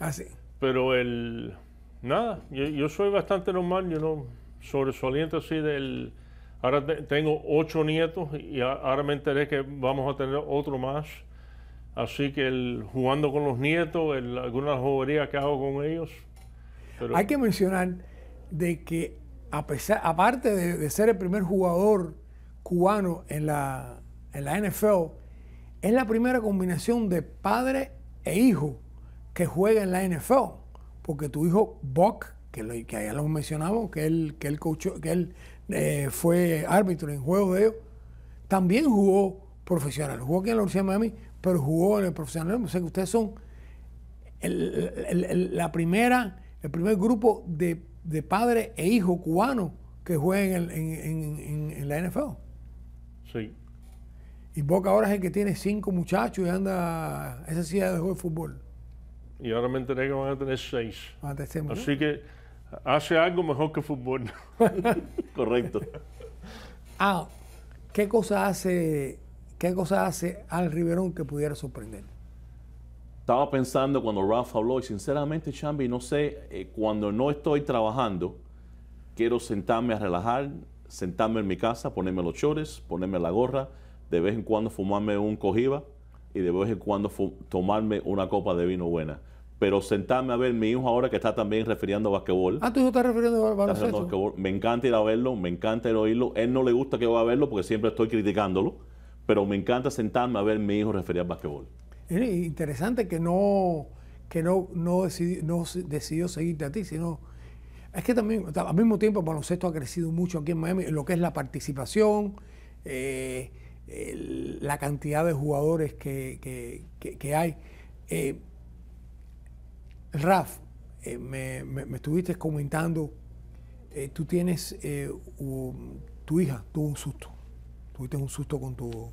¿Ah, así. Ah, Pero el... Nada, yo, soy bastante normal, yo no sobresaliente así del Ahora tengo ocho nietos y ahora me enteré que vamos a tener otro más. Así que jugando con los nietos, algunas que hago con ellos. Hay que mencionar de que a pesar, aparte de, ser el primer jugador cubano en la, en la NFL, es la primera combinación de padre e hijo que juega en la NFL. Porque tu hijo Buck, que, lo, que ya lo mencionamos, que él, que él, coachó, que él eh, fue árbitro en juegos de ellos, también jugó profesional. Jugó aquí en la Universidad de Miami, pero jugó en el profesional. O que ustedes son el, la primera, el primer grupo de, padres e hijos cubanos que juegan en, la NFL. Sí. Y Boca ahora es el que tiene cinco muchachos y anda. Esa sí ya juego de fútbol. Y ahora me enteré que tener seis. Van a tener seis Así que hace algo mejor que fútbol. Correcto. Ah, ¿qué cosa hace, qué cosa hace al Riverón que pudiera sorprender? Estaba pensando cuando Rafa habló y sinceramente, Chambi, no sé, eh, cuando no estoy trabajando, quiero sentarme a relajar, sentarme en mi casa, ponerme los chores, ponerme la gorra, de vez en cuando fumarme un cojiba y de vez en cuando tomarme una copa de vino buena pero sentarme a ver mi hijo ahora que está también refiriendo a basquetbol. Ah, tu hijo está refiriendo a basquetbol. Me encanta ir a verlo, me encanta ir a oírlo. Él no le gusta que vaya a verlo porque siempre estoy criticándolo, pero me encanta sentarme a ver a mi hijo referir a basquetbol. Es interesante que no, que no, no, decidió, seguirte a ti, sino... Es que también, al mismo tiempo, baloncesto ha crecido mucho aquí en Miami, lo que es la participación, eh, la cantidad de jugadores que, hay. Eh, Raf, eh, me, me, estuviste comentando, eh, tú tienes, eh, tu hija tuvo un susto, tuviste un susto con tu,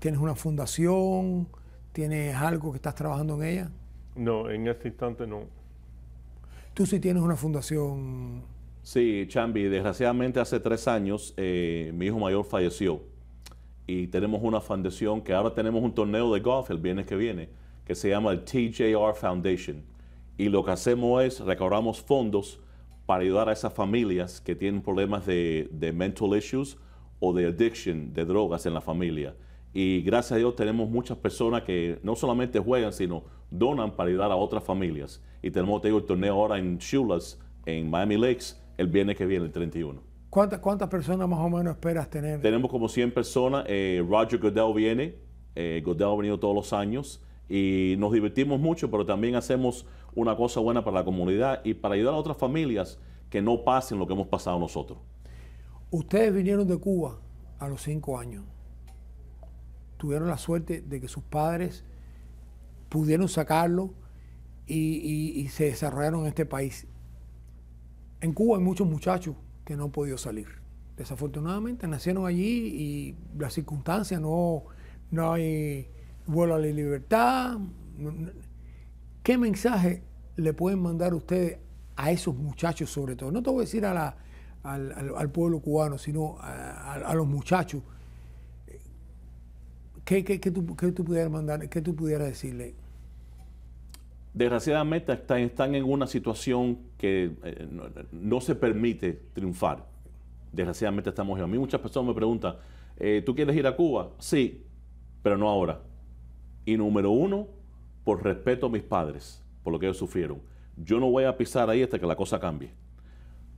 tienes una fundación, tienes algo que estás trabajando en ella. No, en este instante no. Tú sí tienes una fundación. Sí, Chambi, desgraciadamente hace tres años mi hijo mayor falleció y tenemos una fundación que ahora tenemos un torneo de golf el viernes que viene que se llama el TJR Foundation. Y lo que hacemos es recaudamos fondos para ayudar a esas familias que tienen problemas de, de mental issues o de addiction, de drogas en la familia. Y gracias a Dios tenemos muchas personas que no solamente juegan, sino donan para ayudar a otras familias. Y tenemos, te el torneo ahora en Shulas, en Miami Lakes, el viernes que viene, el 31. ¿Cuántas, ¿Cuántas personas más o menos esperas tener? Tenemos como 100 personas. Eh, Roger Goodell viene. Eh, ha venido todos los años y nos divertimos mucho, pero también hacemos una cosa buena para la comunidad y para ayudar a otras familias que no pasen lo que hemos pasado nosotros. Ustedes vinieron de Cuba a los cinco años. Tuvieron la suerte de que sus padres pudieron sacarlo y, se desarrollaron en este país. En Cuba hay muchos muchachos que no han podido salir. Desafortunadamente nacieron allí y las circunstancias no, no hay vuelo a la libertad. ¿Qué mensaje le pueden mandar ustedes a esos muchachos sobre todo? No te voy a decir a la, al, pueblo cubano, sino a, los muchachos. ¿Qué, tú, pudieras mandar, qué tú pudieras decirle? Desgraciadamente están, están en una situación que eh, no, se permite triunfar. Desgraciadamente estamos en. A mí muchas personas me preguntan, eh, ¿tú quieres ir a Cuba? Sí, pero no ahora. Y número uno, por respeto a mis padres, por lo que ellos sufrieron. Yo no voy a pisar ahí hasta que la cosa cambie.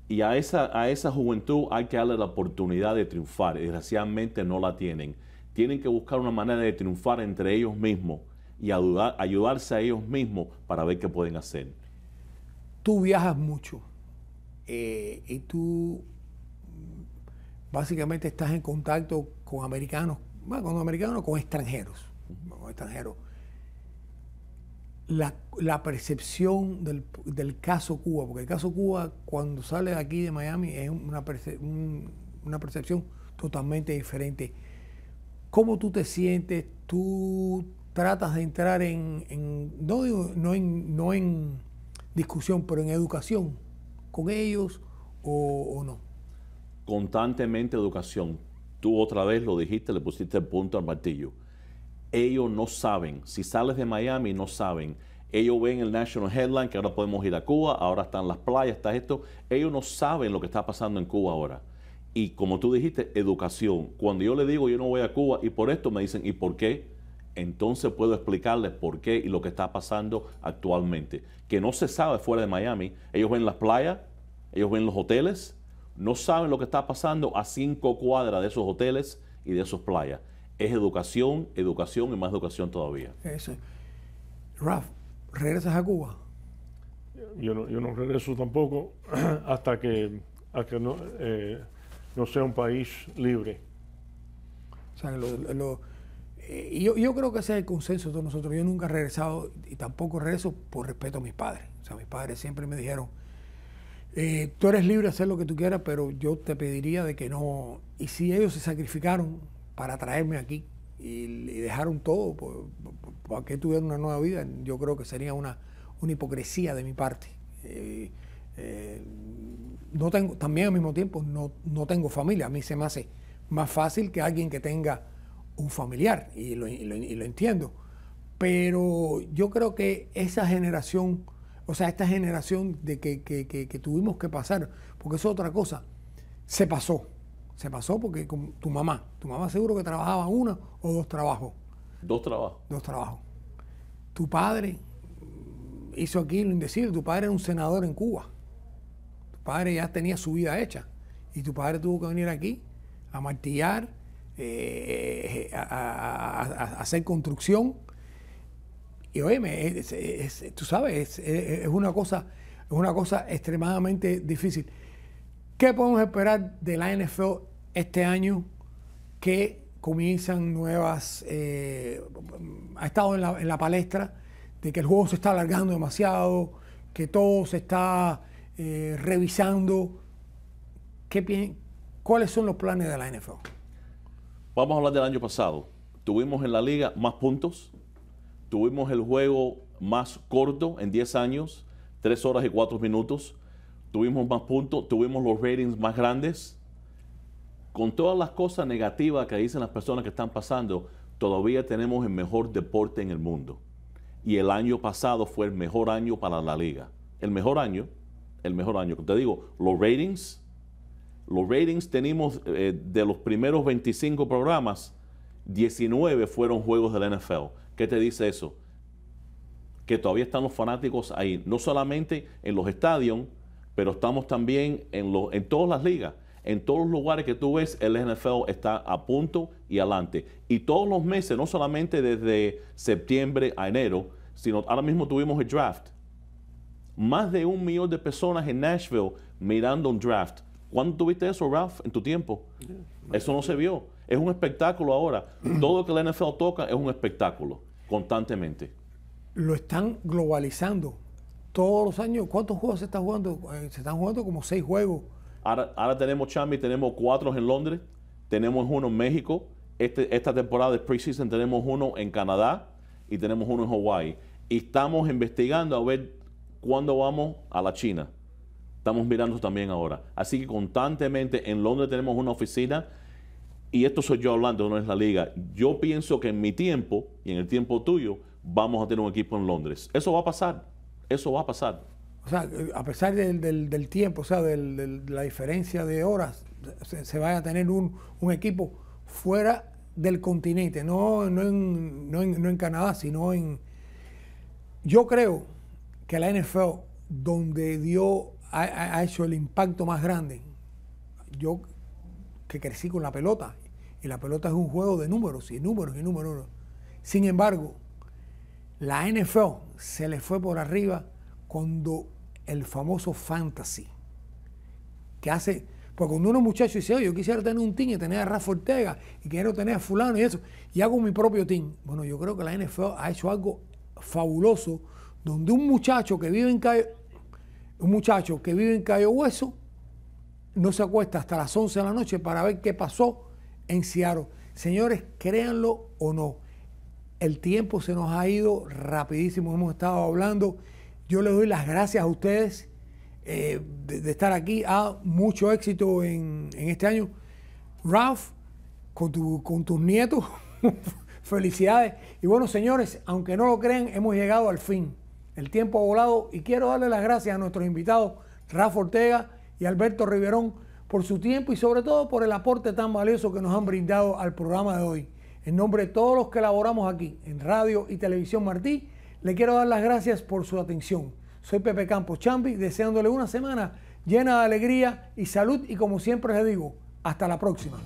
Y a esa, a esa juventud hay que darle la oportunidad de triunfar. desgraciadamente no la tienen. Tienen que buscar una manera de triunfar entre ellos mismos y ayudarse a ellos mismos para ver qué pueden hacer. Tú viajas mucho eh, y tú básicamente estás en contacto con americanos, bueno, con americanos, con extranjeros extranjero, la, percepción del, caso Cuba, porque el caso Cuba cuando sale de aquí de Miami es una, percepción totalmente diferente. ¿Cómo tú te sientes? ¿Tú tratas de entrar en, no, no, en, discusión, pero en educación con ellos o, o no? Constantemente educación. Tú otra vez lo dijiste, le pusiste el punto al martillo ellos no saben. Si sales de Miami, no saben. Ellos ven el National Headline, que ahora podemos ir a Cuba, ahora están las playas, está esto. Ellos no saben lo que está pasando en Cuba ahora. Y como tú dijiste, educación. Cuando yo le digo yo no voy a Cuba y por esto me dicen, ¿y por qué? Entonces puedo explicarles por qué y lo que está pasando actualmente. Que no se sabe fuera de Miami. Ellos ven las playas, ellos ven los hoteles, no saben lo que está pasando a cinco cuadras de esos hoteles y de esas playas es educación, educación y más educación todavía. Eso. Raf, ¿regresas a Cuba? Yo no, yo no regreso tampoco hasta que, que no, eh, no, sea un país libre. O eh, yo, creo que ese es el consenso de nosotros. Yo nunca he regresado y tampoco regreso por respeto a mis padres. O sea, mis padres siempre me dijeron, eh, tú eres libre de hacer lo que tú quieras, pero yo te pediría de que no... Y si ellos se sacrificaron para traerme aquí y, dejar dejaron todo, ¿para que tuviera una nueva vida? Yo creo que sería una, una hipocresía de mi parte. Eh, eh, no tengo, también al mismo tiempo no, tengo familia, a mí se me hace más fácil que alguien que tenga un familiar, y lo, entiendo. Pero yo creo que esa generación, o sea, esta generación de que, tuvimos que pasar, porque es otra cosa, se pasó. Se pasó porque con tu mamá, tu mamá seguro que trabajaba una o dos trabajos. Dos trabajos. Dos trabajos. Tu padre hizo aquí lo indecible, tu padre era un senador en Cuba. Tu padre ya tenía su vida hecha y tu padre tuvo que venir aquí a martillar, eh, a, hacer construcción. Y oye, tú sabes, es, una cosa, es una cosa extremadamente difícil. ¿Qué podemos esperar de la NFL este año que comienzan nuevas, eh, ha estado en la, palestra de que el juego se está alargando demasiado, que todo se está eh, revisando. ¿Qué, ¿Cuáles son los planes de la NFL? Vamos a hablar del año pasado. Tuvimos en la liga más puntos, tuvimos el juego más corto en 10 años, 3 horas y 4 minutos, tuvimos más puntos, tuvimos los ratings más grandes con todas las cosas negativas que dicen las personas que están pasando, todavía tenemos el mejor deporte en el mundo. Y el año pasado fue el mejor año para la liga. El mejor año, el mejor año. Te digo, los ratings, los ratings tenemos eh, de los primeros 25 programas, 19 fueron juegos del NFL. ¿Qué te dice eso? Que todavía están los fanáticos ahí, no solamente en los estadios, pero estamos también en, en todas las ligas en todos los lugares que tú ves, el NFL está a punto y adelante. Y todos los meses, no solamente desde septiembre a enero, sino ahora mismo tuvimos el draft. Más de un millón de personas en Nashville mirando un draft. ¿Cuándo tuviste eso, Ralph, en tu tiempo? Eso no se vio. Es un espectáculo ahora. Todo lo que el NFL toca es un espectáculo, constantemente. Lo están globalizando. Todos los años, ¿cuántos juegos se están jugando? Eh, se están jugando como seis juegos Ahora, tenemos Chami, tenemos cuatro en Londres, tenemos uno en México, este, esta temporada de preseason tenemos uno en Canadá y tenemos uno en Hawaii Y estamos investigando a ver cuándo vamos a la China. Estamos mirando también ahora. Así que constantemente en Londres tenemos una oficina y esto soy yo hablando, no es la liga. Yo pienso que en mi tiempo y en el tiempo tuyo vamos a tener un equipo en Londres. Eso va a pasar, eso va a pasar. O sea, eh, a pesar del, tiempo, o sea, de la diferencia de horas, se, va vaya a tener un, equipo fuera del continente, no, no, en, Canadá, sino en... Yo creo que la NFL, donde dio, ha, ha hecho el impacto más grande, yo que crecí con la pelota, y la pelota es un juego de números y números y números. Sin embargo, la NFL se le fue por arriba cuando el famoso fantasy, que hace, pues cuando uno muchacho dice, oye, yo quisiera tener un team y tener a Rafa Ortega y quiero tener a fulano y eso, y hago mi propio team. Bueno, yo creo que la NFL ha hecho algo fabuloso, donde un muchacho que vive en Cayo, un muchacho que vive en Cayo Hueso, no se acuesta hasta las 11 de la noche para ver qué pasó en Seattle. Señores, créanlo o no, el tiempo se nos ha ido rapidísimo, hemos estado hablando yo les doy las gracias a ustedes eh, de, estar aquí. a mucho éxito en, este año. Ralph, con, tus nietos, felicidades. Y bueno, señores, aunque no lo crean, hemos llegado al fin. El tiempo ha volado y quiero darle las gracias a nuestros invitados, Rafa Ortega y Alberto Riverón, por su tiempo y sobre todo por el aporte tan valioso que nos han brindado al programa de hoy. En nombre de todos los que elaboramos aquí en Radio y Televisión Martí, le quiero dar las gracias por su atención. Soy Pepe Campos Chambi, deseándole una semana llena de alegría y salud y como siempre le digo, hasta la próxima.